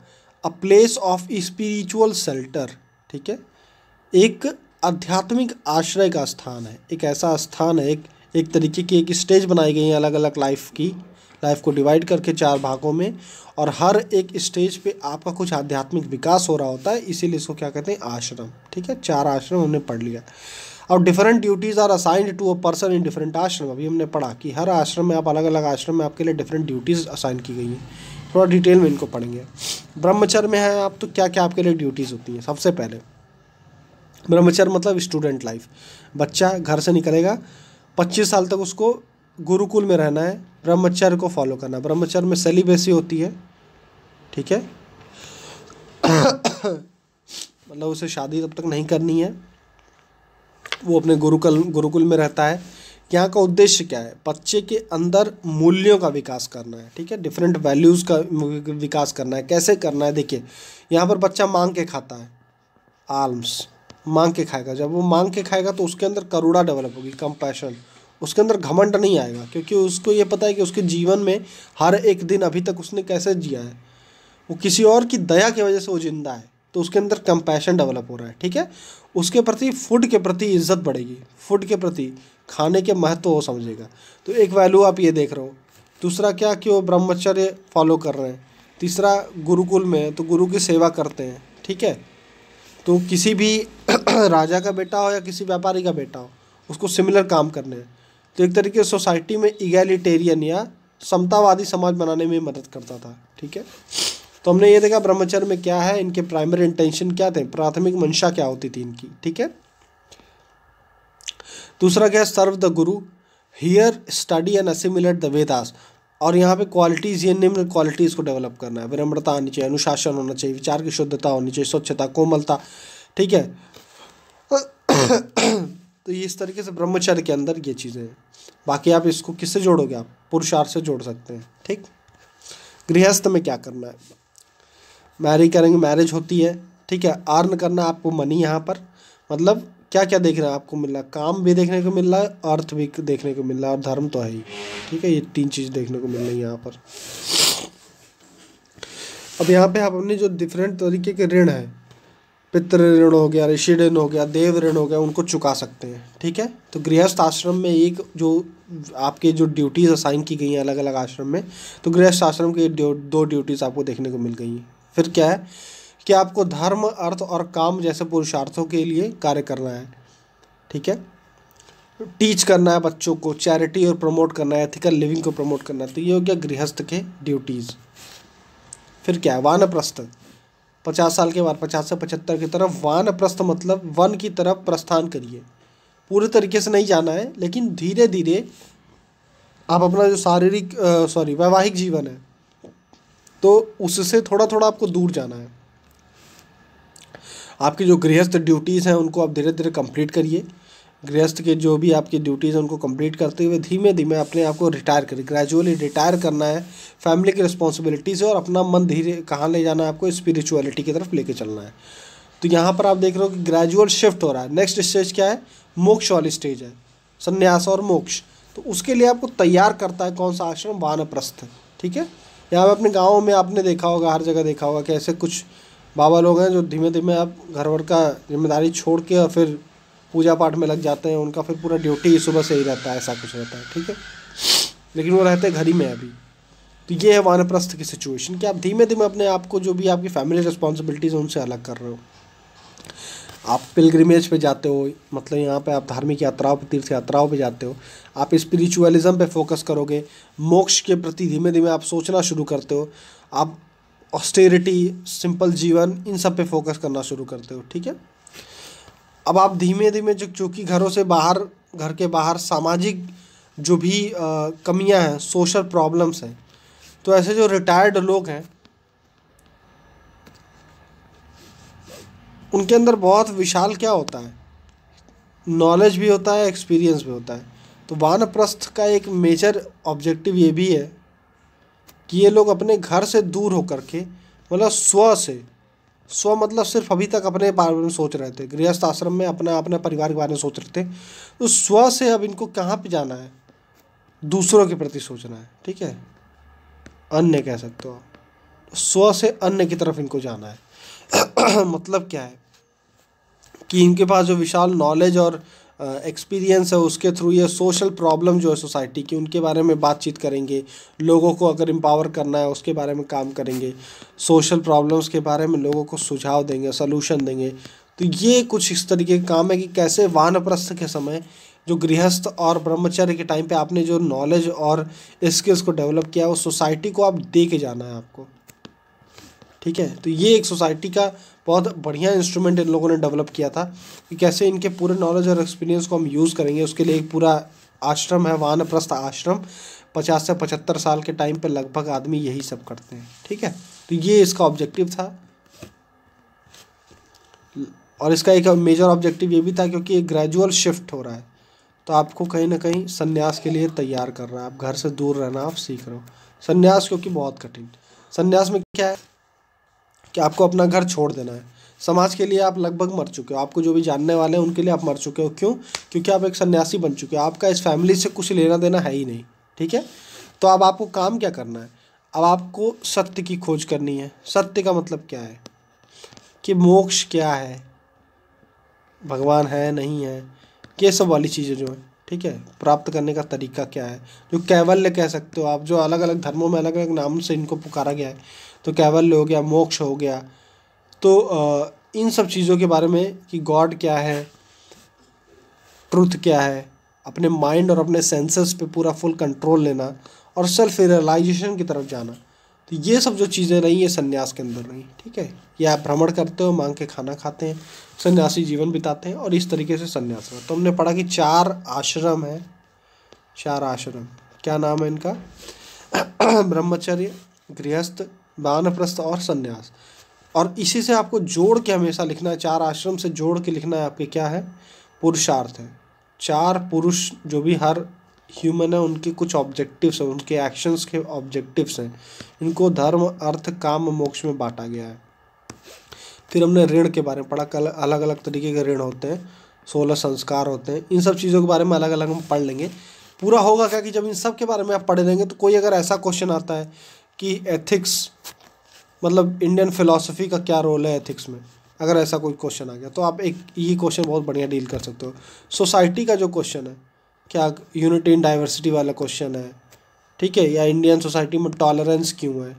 a place of spiritual shelter ठीक है एक आध्यात्मिक आश्रय का स्थान है एक ऐसा स्थान है एक एक तरीके की एक स्टेज बनाई गई है अलग अलग लाइफ की लाइफ को डिवाइड करके चार भागों में और हर एक स्टेज पे आपका कुछ आध्यात्मिक विकास हो रहा होता है इसीलिए इसको क्या कहते हैं आश्रम ठीक है चार आश्रम हमने पढ़ लिया अब different duties are assigned to a person in different ashram अभी हमने पढ़ा कि हर आश्रम में आप अलग अलग आश्रम में आपके लिए डिफरेंट ड्यूटीज़ असाइन की गई हैं थोड़ा डिटेल में इनको पढ़ेंगे ब्रह्मचर्य में है आप तो क्या क्या आपके लिए ड्यूटीज़ होती हैं सबसे पहले ब्रह्मचर्य मतलब स्टूडेंट लाइफ बच्चा घर से निकलेगा पच्चीस साल तक उसको गुरुकुल में रहना है ब्रह्मचर्य को फॉलो करना ब्रह्मचर्य में सेलिबेसी होती है ठीक है मतलब उसे शादी तब तक नहीं करनी है वो अपने गुरुकुल गुरुकुल में रहता है यहाँ का उद्देश्य क्या है बच्चे के अंदर मूल्यों का विकास करना है ठीक है डिफरेंट वैल्यूज़ का विकास करना है कैसे करना है देखिए यहाँ पर बच्चा मांग के खाता है आर्म्स मांग के खाएगा जब वो मांग के खाएगा तो उसके अंदर करुणा डेवलप होगी कंपैशन उसके अंदर घमंड नहीं आएगा क्योंकि उसको ये पता है कि उसके जीवन में हर एक दिन अभी तक उसने कैसे जिया है वो किसी और की दया की वजह से वो जिंदा है तो उसके अंदर कंपैशन डेवलप हो रहा है ठीक है उसके प्रति फूड के प्रति इज्जत बढ़ेगी फूड के प्रति खाने के महत्व वो समझेगा तो एक वैल्यू आप ये देख रहे हो दूसरा क्या कि वो ब्रह्मचर्य फॉलो कर रहे हैं तीसरा गुरुकुल में है तो गुरु की सेवा करते हैं ठीक है तो किसी भी *clears throat* राजा का बेटा हो या किसी व्यापारी का बेटा हो उसको सिमिलर काम करने हैं तो एक तरीके से सोसाइटी में इगैलिटेरियन या समतावादी समाज बनाने में मदद करता था ठीक है तो हमने ये देखा ब्रह्मचर्य में क्या है इनके प्राइमरी इंटेंशन क्या थे प्राथमिक मंशा क्या होती थी इनकी ठीक है दूसरा क्या है serve the guru here study and assimilate the Vedas और यहाँ पे क्वालिटीज़ ये निम्न क्वालिटीज़ को डेवलप करना है विनम्रता आनी चाहिए अनुशासन होना चाहिए विचार की शुद्धता होनी चाहिए स्वच्छता कोमलता ठीक है तो ये इस तरीके से ब्रह्मचर्य के अंदर ये चीज़ें हैं बाकी आप इसको किससे जोड़ोगे आप पुरुषार्थ से जोड़ सकते हैं ठीक गृहस्थ में क्या करना है मैरी करेंगे मैरिज होती है ठीक है अर्न करना आपको मनी यहाँ पर मतलब क्या क्या देख रहे हैं आपको मिल रहा है काम भी देखने को मिल रहा है अर्थ भी देखने को मिल रहा है और धर्म तो है ही ठीक है ये तीन चीज़ देखने को मिल रही है यहाँ पर अब यहाँ पे आप अपने जो डिफरेंट तरीके के ऋण हैं पितृ ऋण हो गया ऋषि ऋण हो गया देव ऋण हो गया उनको चुका सकते हैं ठीक है तो गृहस्थ आश्रम में एक जो आपके जो ड्यूटीज़ असाइन की गई हैं अलग अलग आश्रम में तो गृहस्थ आश्रम की दो ड्यूटीज़ आपको देखने को मिल गई हैं फिर क्या है कि आपको धर्म अर्थ और काम जैसे पुरुषार्थों के लिए कार्य करना है ठीक है टीच करना है बच्चों को चैरिटी और प्रमोट करना है एथिकल लिविंग को प्रमोट करना है तो ये हो गया गृहस्थ के ड्यूटीज़ फिर क्या है वानप्रस्थ पचास साल के बाद पचास से पचहत्तर की तरफ वान प्रस्थ मतलब वन की तरफ प्रस्थान करिए पूरे तरीके से नहीं जाना है लेकिन धीरे धीरे आप अपना जो शारीरिक सॉरी वैवाहिक जीवन है तो उससे थोड़ा थोड़ा आपको दूर जाना है आपकी जो गृहस्थ ड्यूटीज़ हैं उनको आप धीरे धीरे कंप्लीट करिए गृहस्थ के जो भी आपकी ड्यूटीज़ हैं उनको कंप्लीट करते हुए धीमे धीमे अपने आप को रिटायर करें ग्रेजुअली रिटायर करना है फैमिली की रिस्पॉन्सिबिलिटी से और अपना मन धीरे कहाँ ले जाना है आपको स्पिरिचुअलिटी की तरफ लेके चलना है तो यहाँ पर आप देख रहे हो कि ग्रेजुअल शिफ्ट हो रहा है नेक्स्ट स्टेज क्या है मोक्ष वाली स्टेज है संन्यास और मोक्ष तो उसके लिए आपको तैयार करता है कौन सा आश्रम वानप्रस्थ ठीक है यहाँ पर अपने गाँव में आपने देखा होगा हर जगह देखा होगा कि ऐसे कुछ बाबा लोग हैं जो धीमे धीमे आप घर वर का जिम्मेदारी छोड़ के और फिर पूजा पाठ में लग जाते हैं उनका फिर पूरा ड्यूटी सुबह से ही रहता है ऐसा कुछ रहता है ठीक है लेकिन वो रहते हैं घर ही में अभी तो ये है वानप्रस्थ की सिचुएशन कि आप धीमे धीमे अपने आप को जो भी आपकी फैमिली रिस्पॉन्सिबिलिटीज़ उनसे अलग कर रहे हो आप पिलग्रिमेज पे जाते हो मतलब यहाँ पे आप धार्मिक यात्राओं पर तीर्थ यात्राओं पे जाते हो आप स्पिरिचुअलिज्म पे फोकस करोगे मोक्ष के प्रति धीमे धीमे आप सोचना शुरू करते हो आप ऑस्टेरिटी सिंपल जीवन इन सब पे फोकस करना शुरू करते हो ठीक है अब आप धीमे धीमे जो चूँकि घरों से बाहर घर के बाहर सामाजिक जो भी कमियां हैं सोशल प्रॉब्लम्स हैं तो ऐसे जो रिटायर्ड लोग हैं उनके अंदर बहुत विशाल क्या होता है नॉलेज भी होता है एक्सपीरियंस भी होता है तो वानप्रस्थ का एक मेजर ऑब्जेक्टिव ये भी है कि ये लोग अपने घर से दूर होकर के मतलब स्व से सो मतलब सिर्फ अभी तक अपने बारे में सोच रहे थे गृहस्थ आश्रम में अपना अपने परिवार के बारे में सोच रहे थे तो स्व से अब इनको कहाँ पे जाना है दूसरों के प्रति सोचना है ठीक है अन्य कह सकते हो स्व से अन्य की तरफ इनको जाना है *clears throat* मतलब क्या है कि इनके पास जो विशाल नॉलेज और एक्सपीरियंस है उसके थ्रू ये सोशल प्रॉब्लम जो है सोसाइटी की उनके बारे में बातचीत करेंगे लोगों को अगर एम्पावर करना है उसके बारे में काम करेंगे सोशल प्रॉब्लम्स के बारे में लोगों को सुझाव देंगे सलूशन देंगे तो ये कुछ इस तरीके का काम है कि कैसे वानप्रस्थ के समय जो गृहस्थ और ब्रह्मचर्य के टाइम पे आपने जो नॉलेज और स्किल्स को डेवलप किया वो सोसाइटी को आप दे के जाना है आपको ठीक है तो ये एक सोसाइटी का बहुत बढ़िया इंस्ट्रूमेंट इन लोगों ने डेवलप किया था कि कैसे इनके पूरे नॉलेज और एक्सपीरियंस को हम यूज़ करेंगे उसके लिए एक पूरा आश्रम है वानप्रस्थ आश्रम पचास से पचहत्तर साल के टाइम पर लगभग आदमी यही सब करते हैं ठीक है तो ये इसका ऑब्जेक्टिव था और इसका एक मेजर ऑब्जेक्टिव ये भी था क्योंकि एक ग्रेजुअल शिफ्ट हो रहा है तो आपको कहीं ना कहीं संन्यास के लिए तैयार कर रहा है आप घर से दूर रहना आप सीख रहे हो संन्यास क्योंकि बहुत कठिन संन्यास में क्या है कि आपको अपना घर छोड़ देना है समाज के लिए आप लगभग मर चुके हो आपको जो भी जानने वाले हैं उनके लिए आप मर चुके हो क्यों क्योंकि आप एक सन्यासी बन चुके हो आपका इस फैमिली से कुछ लेना देना है ही नहीं ठीक है तो अब आपको काम क्या करना है अब आपको सत्य की खोज करनी है सत्य का मतलब क्या है कि मोक्ष क्या है भगवान है नहीं है ये सब वाली चीज़ें जो हैं ठीक है प्राप्त करने का तरीका क्या है जो कैवल्य कह सकते हो आप जो अलग अलग धर्मों में अलग अलग नाम से इनको पुकारा गया है तो कैवल्य हो गया मोक्ष हो गया तो इन सब चीज़ों के बारे में कि गॉड क्या है ट्रुथ क्या है अपने माइंड और अपने सेंसेस पे पूरा फुल कंट्रोल लेना और सेल्फ रियलाइजेशन की तरफ जाना तो ये सब जो चीज़ें रही ये संन्यास के अंदर रही ठीक है ये आप भ्रमण करते हो मांग के खाना खाते हैं सन्यासी जीवन बिताते हैं और इस तरीके से सन्यास तो हमने पढ़ा कि चार आश्रम है चार आश्रम क्या नाम है इनका *clears throat* ब्रह्मचर्य गृहस्थ वानप्रस्थ और संन्यास और इसी से आपको जोड़ के हमेशा लिखना है चार आश्रम से जोड़ के लिखना है आपके क्या है पुरुषार्थ है चार पुरुष जो भी हर ह्यूमन है उनके कुछ ऑब्जेक्टिव्स हैं उनके एक्शंस के ऑब्जेक्टिव्स हैं इनको धर्म अर्थ काम मोक्ष में बांटा गया है फिर हमने ऋण के बारे में पढ़ा कल अलग अलग तरीके के ऋण होते हैं सोलह संस्कार होते हैं इन सब चीज़ों के बारे में अलग अलग हम पढ़ लेंगे पूरा होगा क्या कि जब इन सब के बारे में आप पढ़ लेंगे तो कोई अगर ऐसा क्वेश्चन आता है कि एथिक्स मतलब इंडियन फिलॉसफी का क्या रोल है एथिक्स में अगर ऐसा कोई क्वेश्चन आ गया तो आप एक ये क्वेश्चन बहुत बढ़िया डील कर सकते हो सोसाइटी का जो क्वेश्चन है क्या यूनिटी इन डाइवर्सिटी वाला क्वेश्चन है ठीक है या इंडियन सोसाइटी में टॉलरेंस क्यों है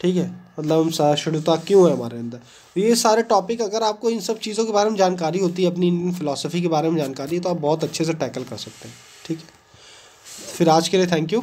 ठीक है मतलब हम सहिष्णुता क्यों है हमारे अंदर तो ये सारे टॉपिक अगर आपको इन सब चीज़ों के बारे में जानकारी होती है अपनी इंडियन फिलोसफी के बारे में जानकारी है तो आप बहुत अच्छे से टैकल कर सकते हैं ठीक है फिर आज के लिए थैंक यू